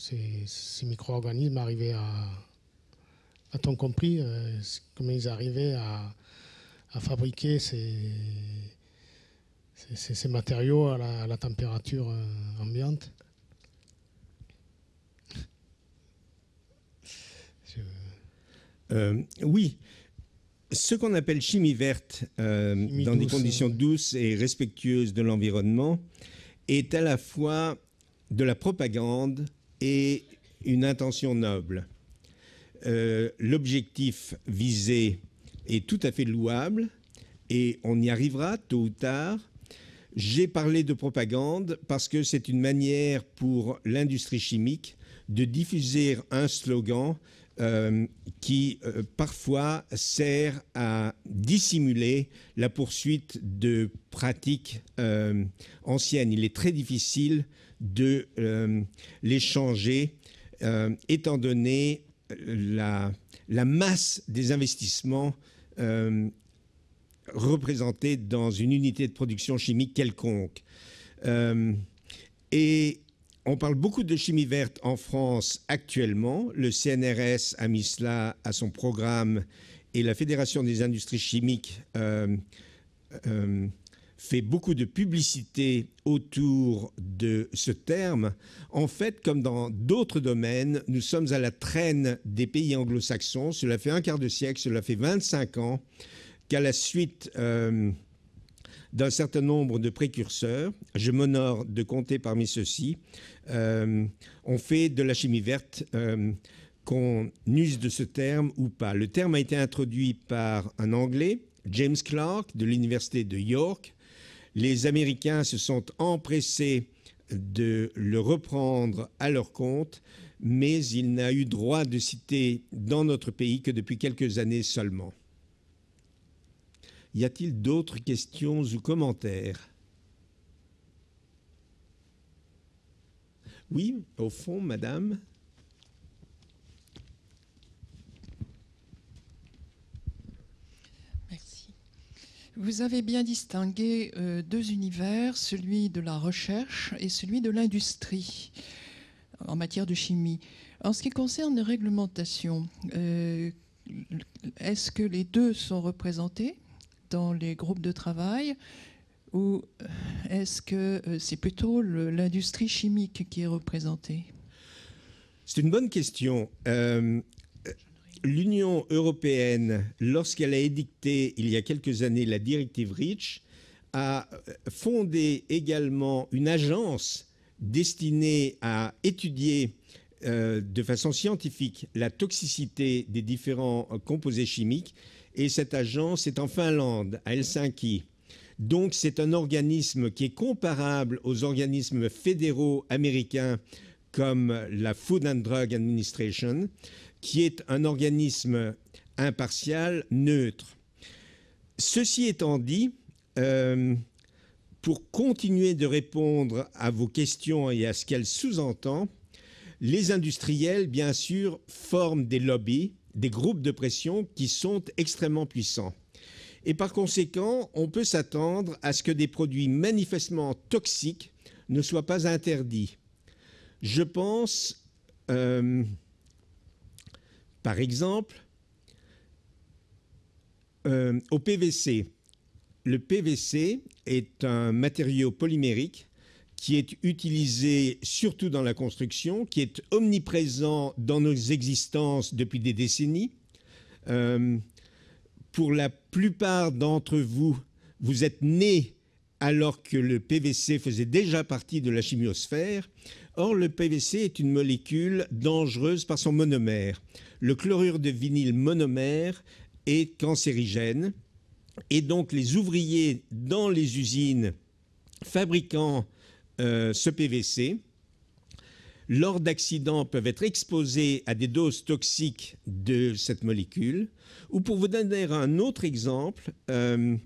ces, micro-organismes arrivaient à, à on compris, euh, comment ils arrivaient à, fabriquer ces, matériaux à la, température euh, ambiante. Euh, oui, ce qu'on appelle chimie verte dans des conditions douces et respectueuses de l'environnement est à la fois de la propagande et une intention noble. Euh, l'objectif visé est tout à fait louable et on y arrivera tôt ou tard, j'ai parlé de propagande parce que c'est une manière pour l'industrie chimique de diffuser un slogan euh, qui euh, parfois sert à dissimuler la poursuite de pratiques euh, anciennes. Il est très difficile de les changer étant donné la, masse des investissements représentés dans une unité de production chimique quelconque. Euh, et on parle beaucoup de chimie verte en France actuellement. Le CNRS a mis cela à son programme et la Fédération des industries chimiques euh, euh, fait beaucoup de publicité autour de ce terme. En fait, comme dans d'autres domaines, nous sommes à la traîne des pays anglo-saxons. Cela fait un quart de siècle, cela fait 25 ans qu'à la suite euh, d'un certain nombre de précurseurs, je m'honore de compter parmi ceux-ci, euh, on fait de la chimie verte, euh, qu'on use de ce terme ou pas. Le terme a été introduit par un Anglais, James Clark, de l'Université de York. Les Américains se sont empressés de le reprendre à leur compte, mais il n'a eu droit de citer dans notre pays que depuis quelques années seulement. Y a-t-il d'autres questions ou commentaires Oui, au fond, madame. Merci. Vous avez bien distingué euh, deux univers, celui de la recherche et celui de l'industrie en matière de chimie. En ce qui concerne les réglementations, euh, est-ce que les deux sont représentés dans les groupes de travail ou euh, est-ce que euh, c'est plutôt l'industrie chimique qui est représentée C'est une bonne question. Euh, L'Union européenne, lorsqu'elle a édicté il y a quelques années la directive REACH, a fondé également une agence destinée à étudier de façon scientifique la toxicité des différents composés chimiques et cette agence est en Finlande, à Helsinki. Donc c'est un organisme qui est comparable aux organismes fédéraux américains comme la Food and Drug Administration, qui est un organisme impartial, neutre. Ceci étant dit, euh, pour continuer de répondre à vos questions et à ce qu'elle sous-entend, les industriels, bien sûr, forment des lobbies des groupes de pression qui sont extrêmement puissants. Et par conséquent, on peut s'attendre à ce que des produits manifestement toxiques ne soient pas interdits. Je pense, euh, par exemple, euh, au PVC. Le PVC est un matériau polymérique qui est utilisé surtout dans la construction, qui est omniprésent dans nos existences depuis des décennies. Euh, pour la plupart d'entre vous, vous êtes nés alors que le PVC faisait déjà partie de la chimiosphère. Or, le PVC est une molécule dangereuse par son monomère. Le chlorure de vinyle monomère est cancérigène. Et donc, les ouvriers dans les usines fabriquant euh, ce PVC, lors d'accidents, peuvent être exposés à des doses toxiques de cette molécule. Ou pour vous donner un autre exemple, euh,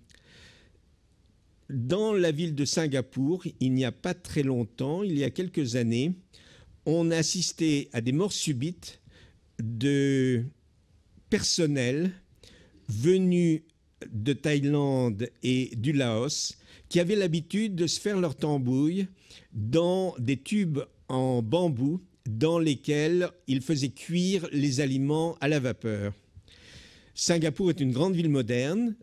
dans la ville de Singapour, il n'y a pas très longtemps, il y a quelques années, on a assisté à des morts subites de personnels venus de Thaïlande et du Laos qui avaient l'habitude de se faire leur tambouille dans des tubes en bambou dans lesquels ils faisaient cuire les aliments à la vapeur. Singapour est une grande ville moderne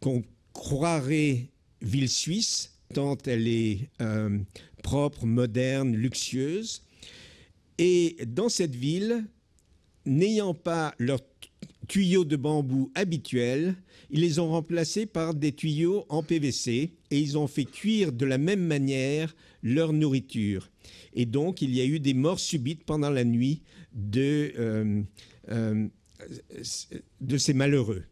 qu'on croirait ville suisse, tant elle est euh, propre, moderne, luxueuse. Et dans cette ville, n'ayant pas leurs tuyaux de bambou habituels, ils les ont remplacés par des tuyaux en PVC et ils ont fait cuire de la même manière leur nourriture. Et donc, il y a eu des morts subites pendant la nuit de, euh, euh, ces malheureux.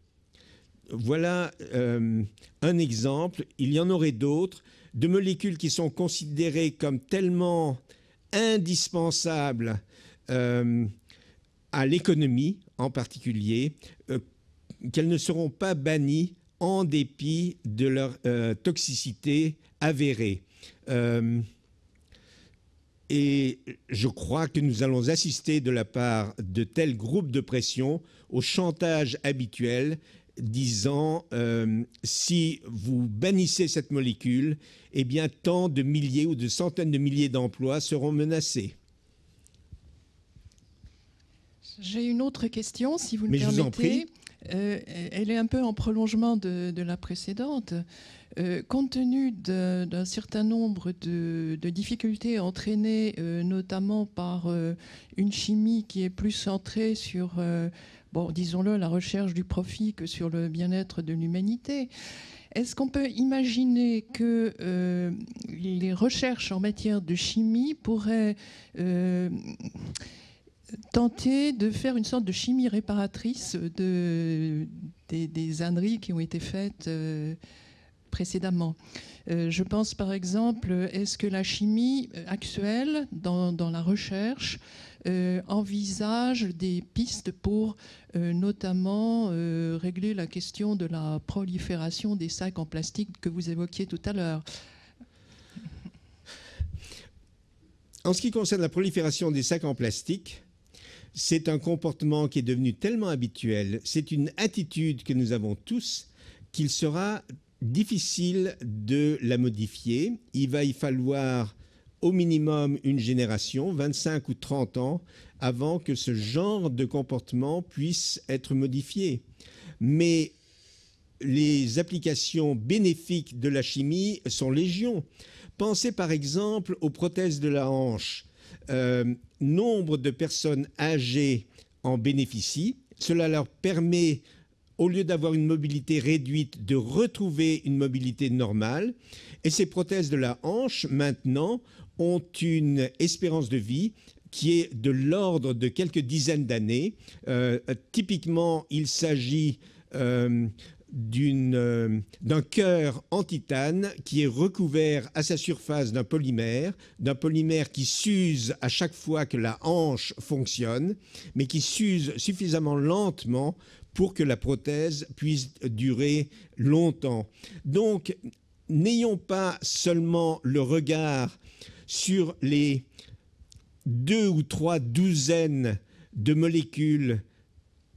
Voilà euh, un exemple, il y en aurait d'autres, de molécules qui sont considérées comme tellement indispensables à l'économie en particulier, qu'elles ne seront pas bannies en dépit de leur euh, toxicité avérée. Euh, et je crois que nous allons assister de la part de tels groupes de pression au chantage habituel disant euh, si vous bannissez cette molécule, eh bien tant de milliers ou de centaines de milliers d'emplois seront menacés. J'ai une autre question, si vous le permettez. Je vous en prie. Euh, elle est un peu en prolongement de, la précédente. Euh, compte tenu d'un certain nombre de, difficultés entraînées euh, notamment par une chimie qui est plus centrée sur, bon, disons-le, la recherche du profit que sur le bien-être de l'humanité, est-ce qu'on peut imaginer que les recherches en matière de chimie pourraient tenter de faire une sorte de chimie réparatrice des, des âneries qui ont été faites euh, précédemment. Euh, je pense par exemple, est-ce que la chimie actuelle dans, la recherche euh, envisage des pistes pour notamment régler la question de la prolifération des sacs en plastique que vous évoquiez tout à l'heure En ce qui concerne la prolifération des sacs en plastique, c'est un comportement qui est devenu tellement habituel, c'est une attitude que nous avons tous, qu'il sera difficile de la modifier. Il va y falloir au minimum une génération, 25 ou 30 ans, avant que ce genre de comportement puisse être modifié. Mais les applications bénéfiques de la chimie sont légion. Pensez par exemple aux prothèses de la hanche. Euh, nombre de personnes âgées en bénéficient. Cela leur permet, au lieu d'avoir une mobilité réduite, de retrouver une mobilité normale. Et ces prothèses de la hanche, maintenant, ont une espérance de vie qui est de l'ordre de quelques dizaines d'années. Euh, typiquement, il s'agit euh, euh, d'un cœur en titane qui est recouvert à sa surface d'un polymère, d'un polymère qui s'use à chaque fois que la hanche fonctionne, mais qui s'use suffisamment lentement pour que la prothèse puisse durer longtemps. Donc, n'ayons pas seulement le regard sur les deux ou trois douzaines de molécules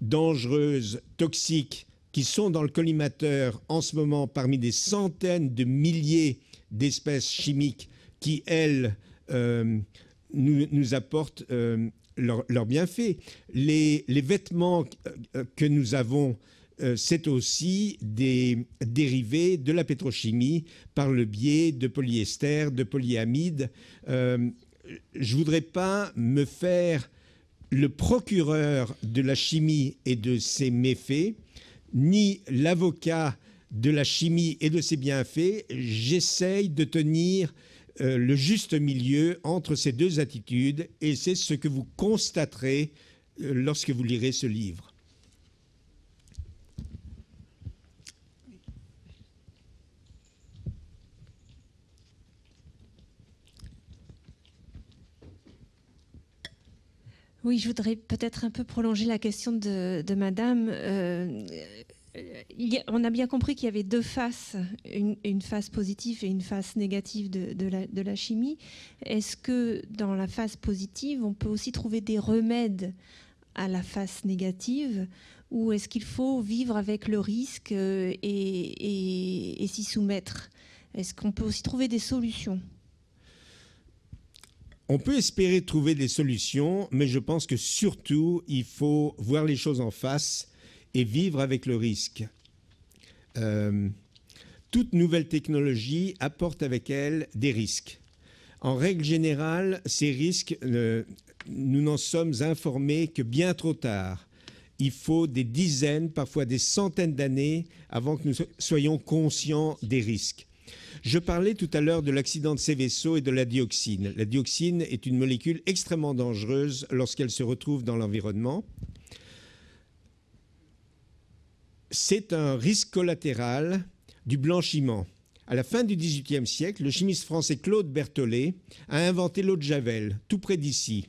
dangereuses, toxiques, qui sont dans le collimateur en ce moment parmi des centaines de milliers d'espèces chimiques qui, elles, euh, nous, apportent euh, leurs leur bienfaits. Les, vêtements euh, que nous avons, c'est aussi des dérivés de la pétrochimie par le biais de polyester, de polyamide. je ne voudrais pas me faire le procureur de la chimie et de ses méfaits ni l'avocat de la chimie et de ses bienfaits, j'essaye de tenir euh, le juste milieu entre ces deux attitudes et c'est ce que vous constaterez euh, lorsque vous lirez ce livre. Oui, je voudrais peut-être un peu prolonger la question de, Madame. Euh, on a bien compris qu'il y avait deux faces, une, face positive et une face négative de, la, chimie. Est-ce que dans la phase positive, on peut aussi trouver des remèdes à la face négative ou est-ce qu'il faut vivre avec le risque euh, et s'y soumettre Est-ce qu'on peut aussi trouver des solutions on peut espérer trouver des solutions, mais je pense que surtout, il faut voir les choses en face et vivre avec le risque. Euh, toute nouvelle technologie apporte avec elle des risques. En règle générale, ces risques, euh, nous n'en sommes informés que bien trop tard. Il faut des dizaines, parfois des centaines d'années avant que nous soyons conscients des risques. Je parlais tout à l'heure de l'accident de ces vaisseaux et de la dioxine. La dioxine est une molécule extrêmement dangereuse lorsqu'elle se retrouve dans l'environnement. C'est un risque collatéral du blanchiment. À la fin du XVIIIe siècle, le chimiste français Claude Berthollet a inventé l'eau de Javel, tout près d'ici,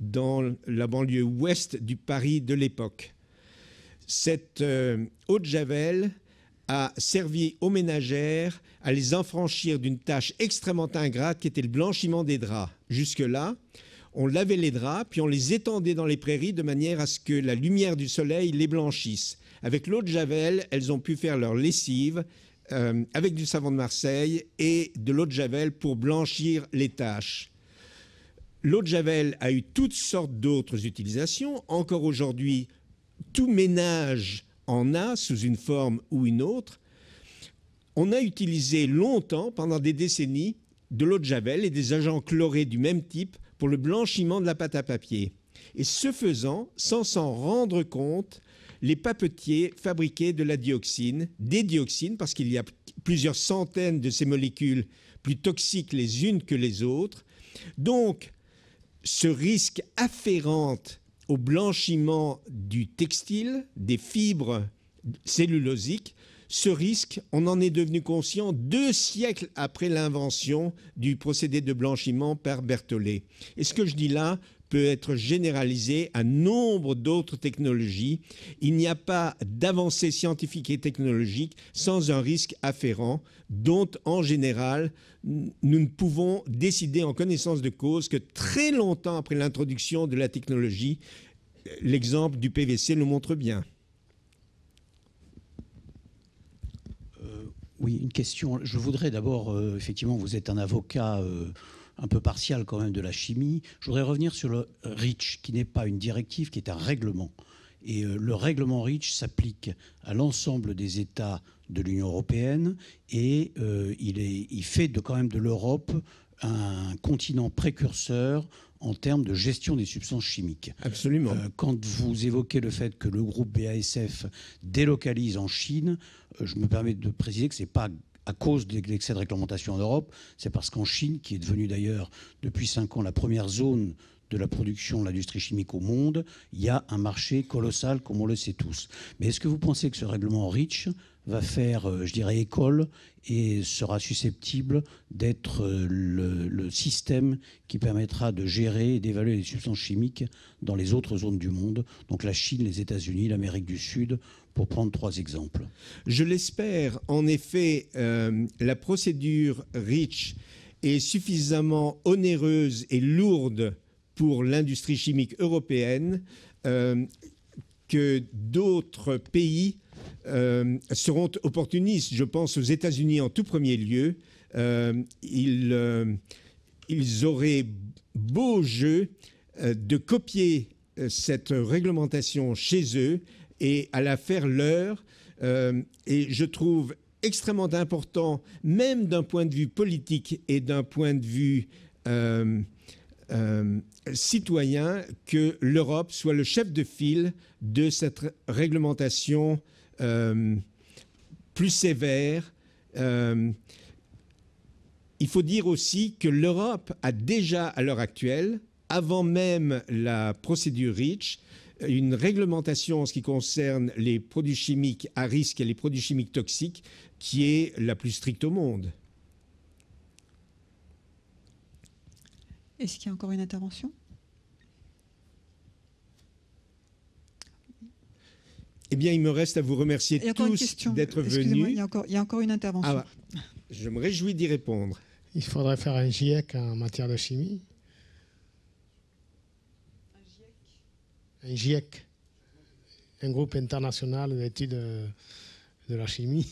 dans la banlieue ouest du Paris de l'époque. Cette euh, eau de Javel a servi aux ménagères à les enfranchir d'une tâche extrêmement ingrate qui était le blanchiment des draps. Jusque-là, on lavait les draps, puis on les étendait dans les prairies de manière à ce que la lumière du soleil les blanchisse. Avec l'eau de Javel, elles ont pu faire leur lessive euh, avec du savon de Marseille et de l'eau de Javel pour blanchir les taches. L'eau de Javel a eu toutes sortes d'autres utilisations. Encore aujourd'hui, tout ménage en a sous une forme ou une autre, on a utilisé longtemps, pendant des décennies, de l'eau de javel et des agents chlorés du même type pour le blanchiment de la pâte à papier. Et ce faisant, sans s'en rendre compte, les papetiers fabriquaient de la dioxine, des dioxines, parce qu'il y a plusieurs centaines de ces molécules plus toxiques les unes que les autres. Donc, ce risque afférent au blanchiment du textile, des fibres cellulosiques, ce risque, on en est devenu conscient deux siècles après l'invention du procédé de blanchiment par Berthollet. Et ce que je dis là peut être généralisé à nombre d'autres technologies. Il n'y a pas d'avancée scientifique et technologique sans un risque afférent dont, en général, nous ne pouvons décider en connaissance de cause que très longtemps après l'introduction de la technologie. L'exemple du PVC nous montre bien. Euh, oui, une question. Je voudrais d'abord, euh, effectivement, vous êtes un avocat euh, un peu partial quand même de la chimie. Je voudrais revenir sur le REACH, qui n'est pas une directive, qui est un règlement. Et euh, le règlement REACH s'applique à l'ensemble des États de l'Union européenne et euh, il, fait de, quand même de l'Europe un continent précurseur en termes de gestion des substances chimiques. Absolument. Euh, quand vous évoquez le fait que le groupe BASF délocalise en Chine, je me permets de préciser que ce n'est pas à cause de l'excès de réglementation en Europe. C'est parce qu'en Chine, qui est devenue d'ailleurs depuis 5 ans la première zone de la production de l'industrie chimique au monde, il y a un marché colossal, comme on le sait tous. Mais est-ce que vous pensez que ce règlement REACH va faire, euh, je dirais, école et sera susceptible d'être euh, le, le, système qui permettra de gérer et d'évaluer les substances chimiques dans les autres zones du monde, donc la Chine, les États-Unis, l'Amérique du Sud, pour prendre trois exemples. Je l'espère. En effet, euh, la procédure REACH est suffisamment onéreuse et lourde pour l'industrie chimique européenne euh, que d'autres pays euh, seront opportunistes. Je pense aux États-Unis en tout premier lieu. ils, auraient beau jeu de copier euh, cette réglementation chez eux et à la faire leur. Euh, et je trouve extrêmement important, même d'un point de vue politique et d'un point de vue euh, citoyen, que l'Europe soit le chef de file de cette réglementation plus sévère. il faut dire aussi que l'Europe a déjà, à l'heure actuelle, avant même la procédure REACH, euh, une réglementation en ce qui concerne les produits chimiques à risque et les produits chimiques toxiques qui est la plus stricte au monde. Est-ce qu'il y a encore une intervention Eh bien, il me reste à vous remercier tous d'être venus. Il y, a encore, il y a encore une intervention. Ah, je me réjouis d'y répondre. Il faudrait faire un GIEC en matière de chimie. un GIEC, un groupe international d'études de, la chimie.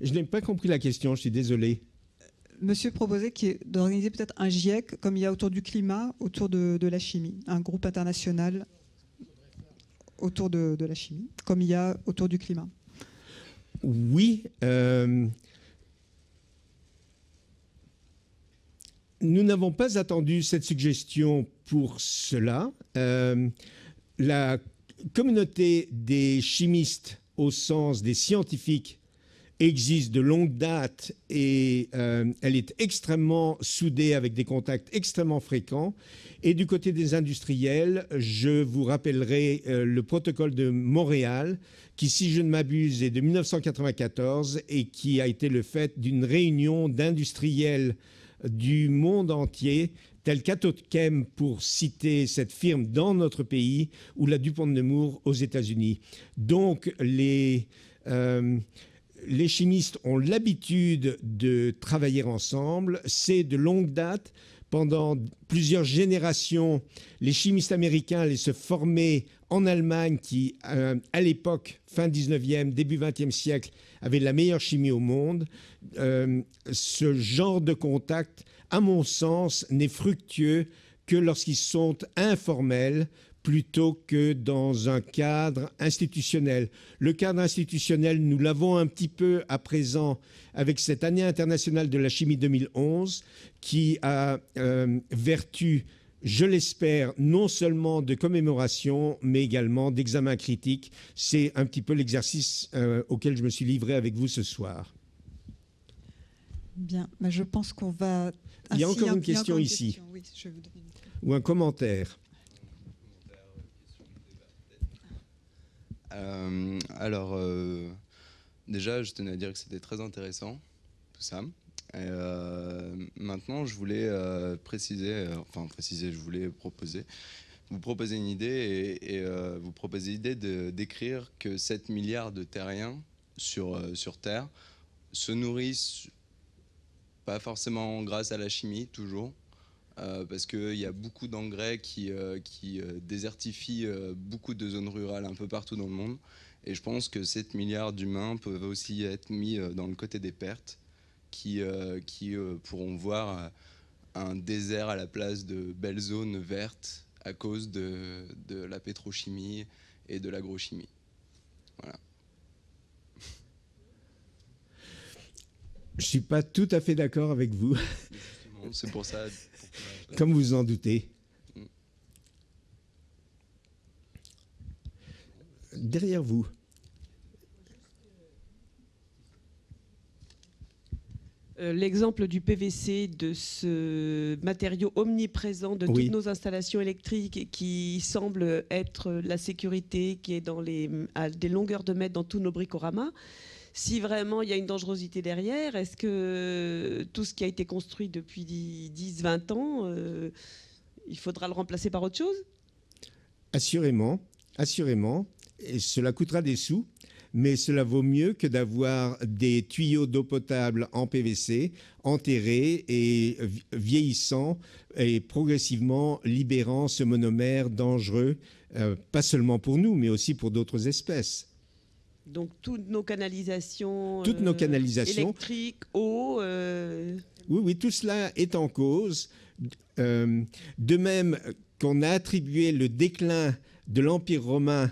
Je n'ai pas compris la question, je suis désolé. Monsieur proposait d'organiser peut-être un GIEC, comme il y a autour du climat, autour de, la chimie, un groupe international autour de, la chimie, comme il y a autour du climat. Oui. Euh, nous n'avons pas attendu cette suggestion pour cela. Euh, la communauté des chimistes au sens des scientifiques existe de longue date et euh, elle est extrêmement soudée avec des contacts extrêmement fréquents. Et du côté des industriels, je vous rappellerai euh, le protocole de Montréal qui, si je ne m'abuse, est de 1994 et qui a été le fait d'une réunion d'industriels du monde entier Tel qu'Atotkem, pour citer cette firme dans notre pays ou la Dupont de Nemours aux États-Unis. Donc les, euh, les chimistes ont l'habitude de travailler ensemble, c'est de longue date. Pendant plusieurs générations, les chimistes américains allaient se former en Allemagne qui, euh, à l'époque, fin 19e, début 20e siècle, avait la meilleure chimie au monde. Euh, ce genre de contact à mon sens, n'est fructueux que lorsqu'ils sont informels plutôt que dans un cadre institutionnel. Le cadre institutionnel, nous l'avons un petit peu à présent avec cette année internationale de la chimie 2011 qui a euh, vertu je l'espère, non seulement de commémoration, mais également d'examen critique. C'est un petit peu l'exercice euh, auquel je me suis livré avec vous ce soir. Bien, bah, je pense qu'on va... il y a encore une, question ici. Ou un commentaire. Euh, alors, euh, déjà, je tenais à dire que c'était très intéressant, tout ça. Euh, maintenant, je voulais préciser, enfin préciser, je voulais proposer, vous proposer une idée et, vous proposer l'idée de, d'écrire que 7 milliards de terriens sur, sur Terre se nourrissent pas forcément grâce à la chimie, toujours, euh, parce qu'il y a beaucoup d'engrais qui, euh, qui euh, désertifient beaucoup de zones rurales un peu partout dans le monde. Et je pense que 7 milliards d'humains peuvent aussi être mis dans le côté des pertes, qui, qui pourront voir un désert à la place de belles zones vertes à cause de, de la pétrochimie et de l'agrochimie. Voilà. Je suis pas tout à fait d'accord avec vous. C'est pour ça. Comme vous en doutez. Derrière vous. Euh, l'exemple du PVC, de ce matériau omniprésent de toutes nos installations électriques qui semble être la sécurité qui est dans les, à des longueurs de mètres dans tous nos bricoramas, si vraiment il y a une dangerosité derrière, est-ce que tout ce qui a été construit depuis 10, 20 ans, euh, il faudra le remplacer par autre chose Assurément, assurément. Et cela coûtera des sous, mais cela vaut mieux que d'avoir des tuyaux d'eau potable en PVC enterrés et vieillissants et progressivement libérant ce monomère dangereux, euh, pas seulement pour nous, mais aussi pour d'autres espèces. Donc toutes nos canalisations, euh, électriques, eau. Euh, oui, oui, tout cela est en cause. Euh, de même qu'on a attribué le déclin de l'Empire romain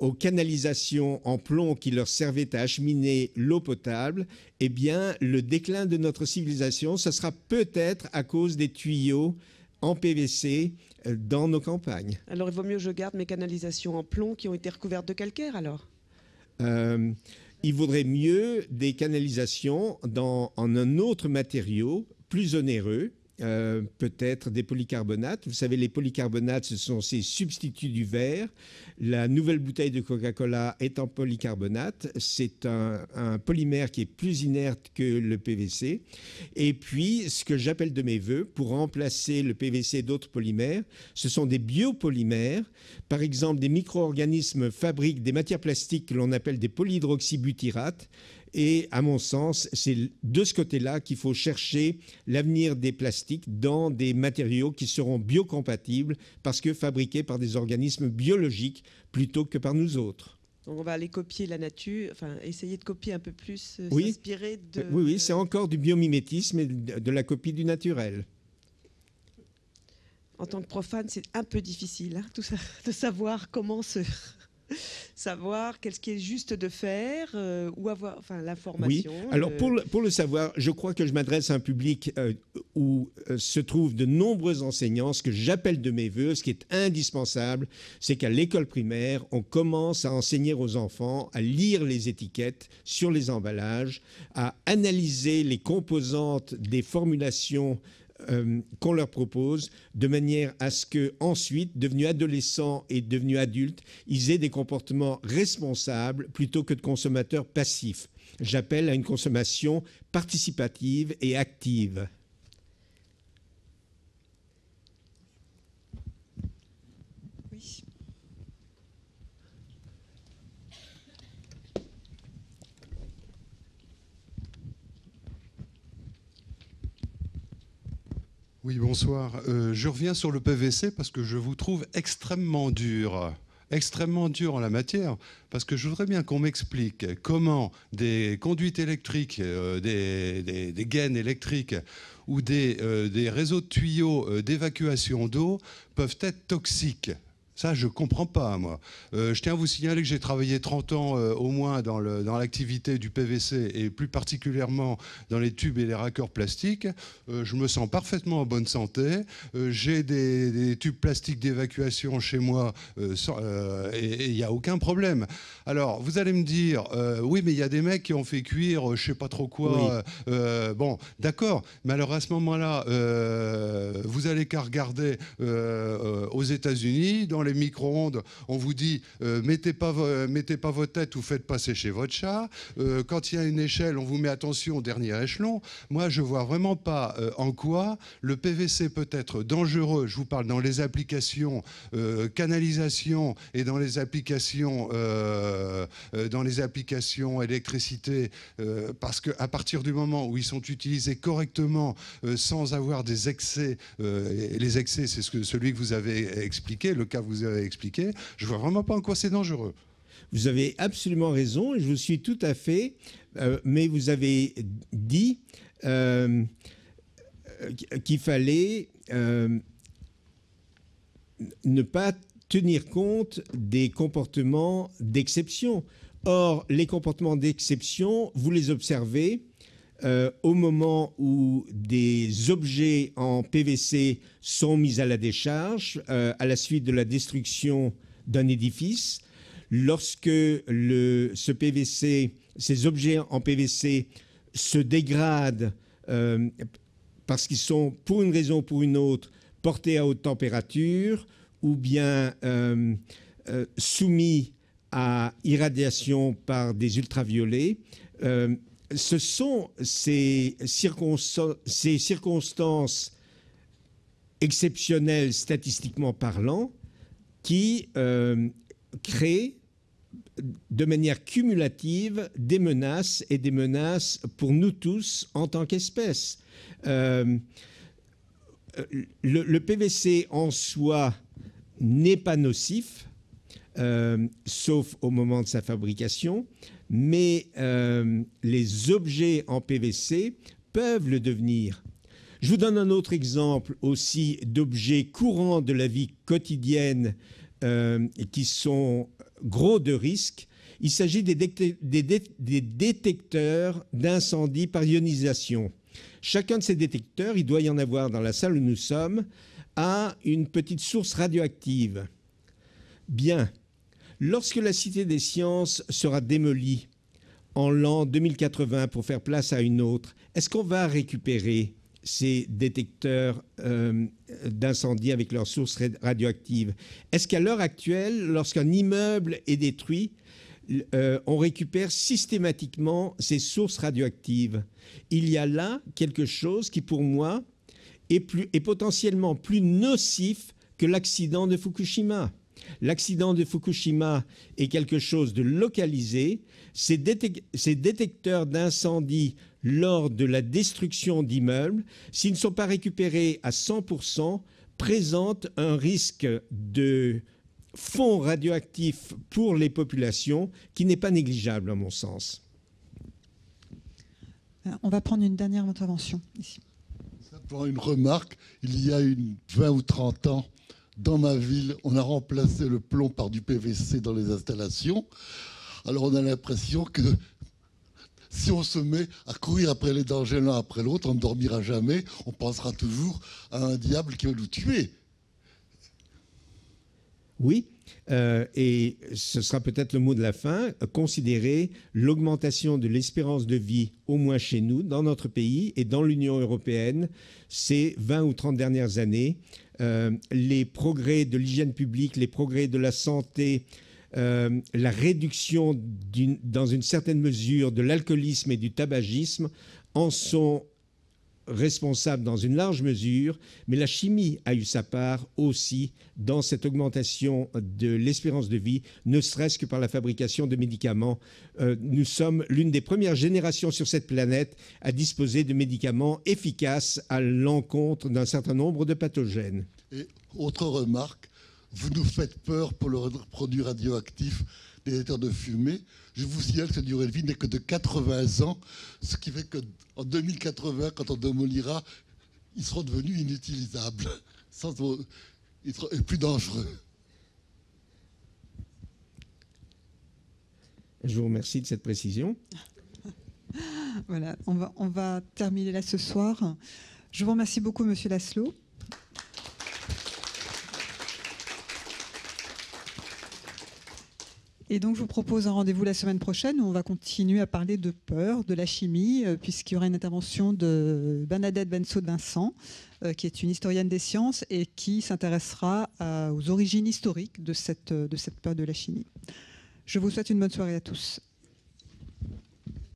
aux canalisations en plomb qui leur servaient à acheminer l'eau potable, eh bien, le déclin de notre civilisation, ce sera peut-être à cause des tuyaux en PVC dans nos campagnes. Alors, il vaut mieux que je garde mes canalisations en plomb qui ont été recouvertes de calcaire, alors euh, il vaudrait mieux des canalisations dans, en un autre matériau plus onéreux euh, peut-être des polycarbonates. Vous savez, les polycarbonates, ce sont ces substituts du verre. La nouvelle bouteille de Coca-Cola est en polycarbonate. C'est un, polymère qui est plus inerte que le PVC. Et puis, ce que j'appelle de mes voeux, pour remplacer le PVC d'autres polymères, ce sont des biopolymères. Par exemple, des micro-organismes fabriquent des matières plastiques que l'on appelle des polyhydroxybutyrates. Et à mon sens, c'est de ce côté-là qu'il faut chercher l'avenir des plastiques dans des matériaux qui seront biocompatibles parce que fabriqués par des organismes biologiques plutôt que par nous autres. Donc on va aller copier la nature, enfin essayer de copier un peu plus, euh, s'inspirer de... Euh, oui, oui, euh, c'est encore du biomimétisme et de la copie du naturel. En tant que profane, c'est un peu difficile hein, tout ça, <laughs> de savoir comment se, savoir qu'est-ce qui est juste de faire euh, ou avoir enfin, formation. Oui. Alors, Pour, le, pour le savoir, je crois que je m'adresse à un public euh, où euh, se trouvent de nombreux enseignants. Ce que j'appelle de mes voeux, ce qui est indispensable, c'est qu'à l'école primaire, on commence à enseigner aux enfants à lire les étiquettes sur les emballages, à analyser les composantes des formulations euh, qu'on leur propose, de manière à ce que ensuite, devenus adolescents et devenus adultes, ils aient des comportements responsables plutôt que de consommateurs passifs. J'appelle à une consommation participative et active. Oui, bonsoir. Euh, je reviens sur le PVC parce que je vous trouve extrêmement dur extrêmement dur en la matière, parce que je voudrais bien qu'on m'explique comment des conduites électriques, euh, des, gaines électriques ou des euh, réseaux de tuyaux d'évacuation d'eau peuvent être toxiques. Ça, je comprends pas, moi. Euh, je tiens à vous signaler que j'ai travaillé 30 ans euh, au moins dans l'activité dans du PVC et plus particulièrement dans les tubes et les raccords plastiques. Euh, je me sens parfaitement en bonne santé. j'ai des, tubes plastiques d'évacuation chez moi et il n'y a aucun problème. Alors, vous allez me dire, oui, mais il y a des mecs qui ont fait cuire je sais pas trop quoi. bon, d'accord, mais alors à ce moment-là, vous n'allez qu'à regarder aux États-Unis, dans les micro-ondes, on vous dit euh, mettez, pas, euh, mettez pas votre tête ou faites passer chez votre chat. Euh, quand il y a une échelle, on vous met attention au dernier échelon. Moi, je vois vraiment pas en quoi le PVC peut être dangereux. Je vous parle dans les applications canalisation et dans les applications, dans les applications électricité, parce qu'à partir du moment où ils sont utilisés correctement, sans avoir des excès, et les excès, c'est ce celui que vous avez expliqué, le cas vous vous avez expliqué, je vois vraiment pas en quoi c'est dangereux. Vous avez absolument raison, je vous suis tout à fait, euh, mais vous avez dit euh, euh, qu'il fallait ne pas tenir compte des comportements d'exception. Or, les comportements d'exception, vous les observez euh, au moment où des objets en PVC sont mis à la décharge euh, à la suite de la destruction d'un édifice. Lorsque le, ce PVC, ces objets en PVC se dégradent euh, parce qu'ils sont, pour une raison ou pour une autre, portés à haute température ou bien soumis à irradiation par des ultraviolets, ce sont ces, circonstances exceptionnelles statistiquement parlant qui euh, créent de manière cumulative des menaces et des menaces pour nous tous en tant qu'espèce. Euh, le, PVC en soi n'est pas nocif, euh, sauf au moment de sa fabrication, mais euh, les objets en PVC peuvent le devenir. Je vous donne un autre exemple aussi d'objets courants de la vie quotidienne euh, qui sont gros de risque. Il s'agit des détecteurs d'incendie par ionisation. Chacun de ces détecteurs, il doit y en avoir dans la salle où nous sommes, a une petite source radioactive. Bien, Lorsque la Cité des sciences sera démolie en l'an 2080 pour faire place à une autre, est-ce qu'on va récupérer ces détecteurs euh, d'incendie avec leurs sources radioactives Est-ce qu'à l'heure actuelle, lorsqu'un immeuble est détruit, euh, on récupère systématiquement ces sources radioactives Il y a là quelque chose qui, pour moi, est potentiellement plus nocif que l'accident de Fukushima. L'accident de Fukushima est quelque chose de localisé. Ces, détecteurs d'incendie lors de la destruction d'immeubles, s'ils ne sont pas récupérés à 100%, présentent un risque de fonds radioactifs pour les populations qui n'est pas négligeable à mon sens. Euh, on va prendre une dernière intervention ici. une remarque, il y a une 20 ou 30 ans, dans ma ville, on a remplacé le plomb par du PVC dans les installations. Alors on a l'impression que si on se met à courir après les dangers l'un après l'autre, on ne dormira jamais, on pensera toujours à un diable qui va nous tuer. Oui, euh, et ce sera peut-être le mot de la fin, considérer l'augmentation de l'espérance de vie, au moins chez nous, dans notre pays et dans l'Union européenne, ces 20 ou 30 dernières années, euh, les progrès de l'hygiène publique, les progrès de la santé, euh, la réduction dans une certaine mesure de l'alcoolisme et du tabagisme en sont responsable dans une large mesure, mais la chimie a eu sa part aussi dans cette augmentation de l'espérance de vie, ne serait-ce que par la fabrication de médicaments. Euh, nous sommes l'une des premières générations sur cette planète à disposer de médicaments efficaces à l'encontre d'un certain nombre de pathogènes. Et autre remarque, vous nous faites peur pour le produit radioactif des états de fumée. Je vous signale que ce durée de vie n'est que de 80 ans, ce qui fait qu'en 2080, quand on demolira, ils seront devenus inutilisables, <laughs> sans, plus dangereux. Je vous remercie de cette précision. <laughs> Voilà, on va, on va terminer là ce soir. Je vous remercie beaucoup, Monsieur Laszlo. Et donc, je vous propose un rendez-vous la semaine prochaine où on va continuer à parler de peur, de la chimie, euh, puisqu'il y aura une intervention de Bernadette Benso de Vincent, euh, qui est une historienne des sciences et qui s'intéressera aux origines historiques de cette, euh, de cette peur de la chimie. Je vous souhaite une bonne soirée à tous.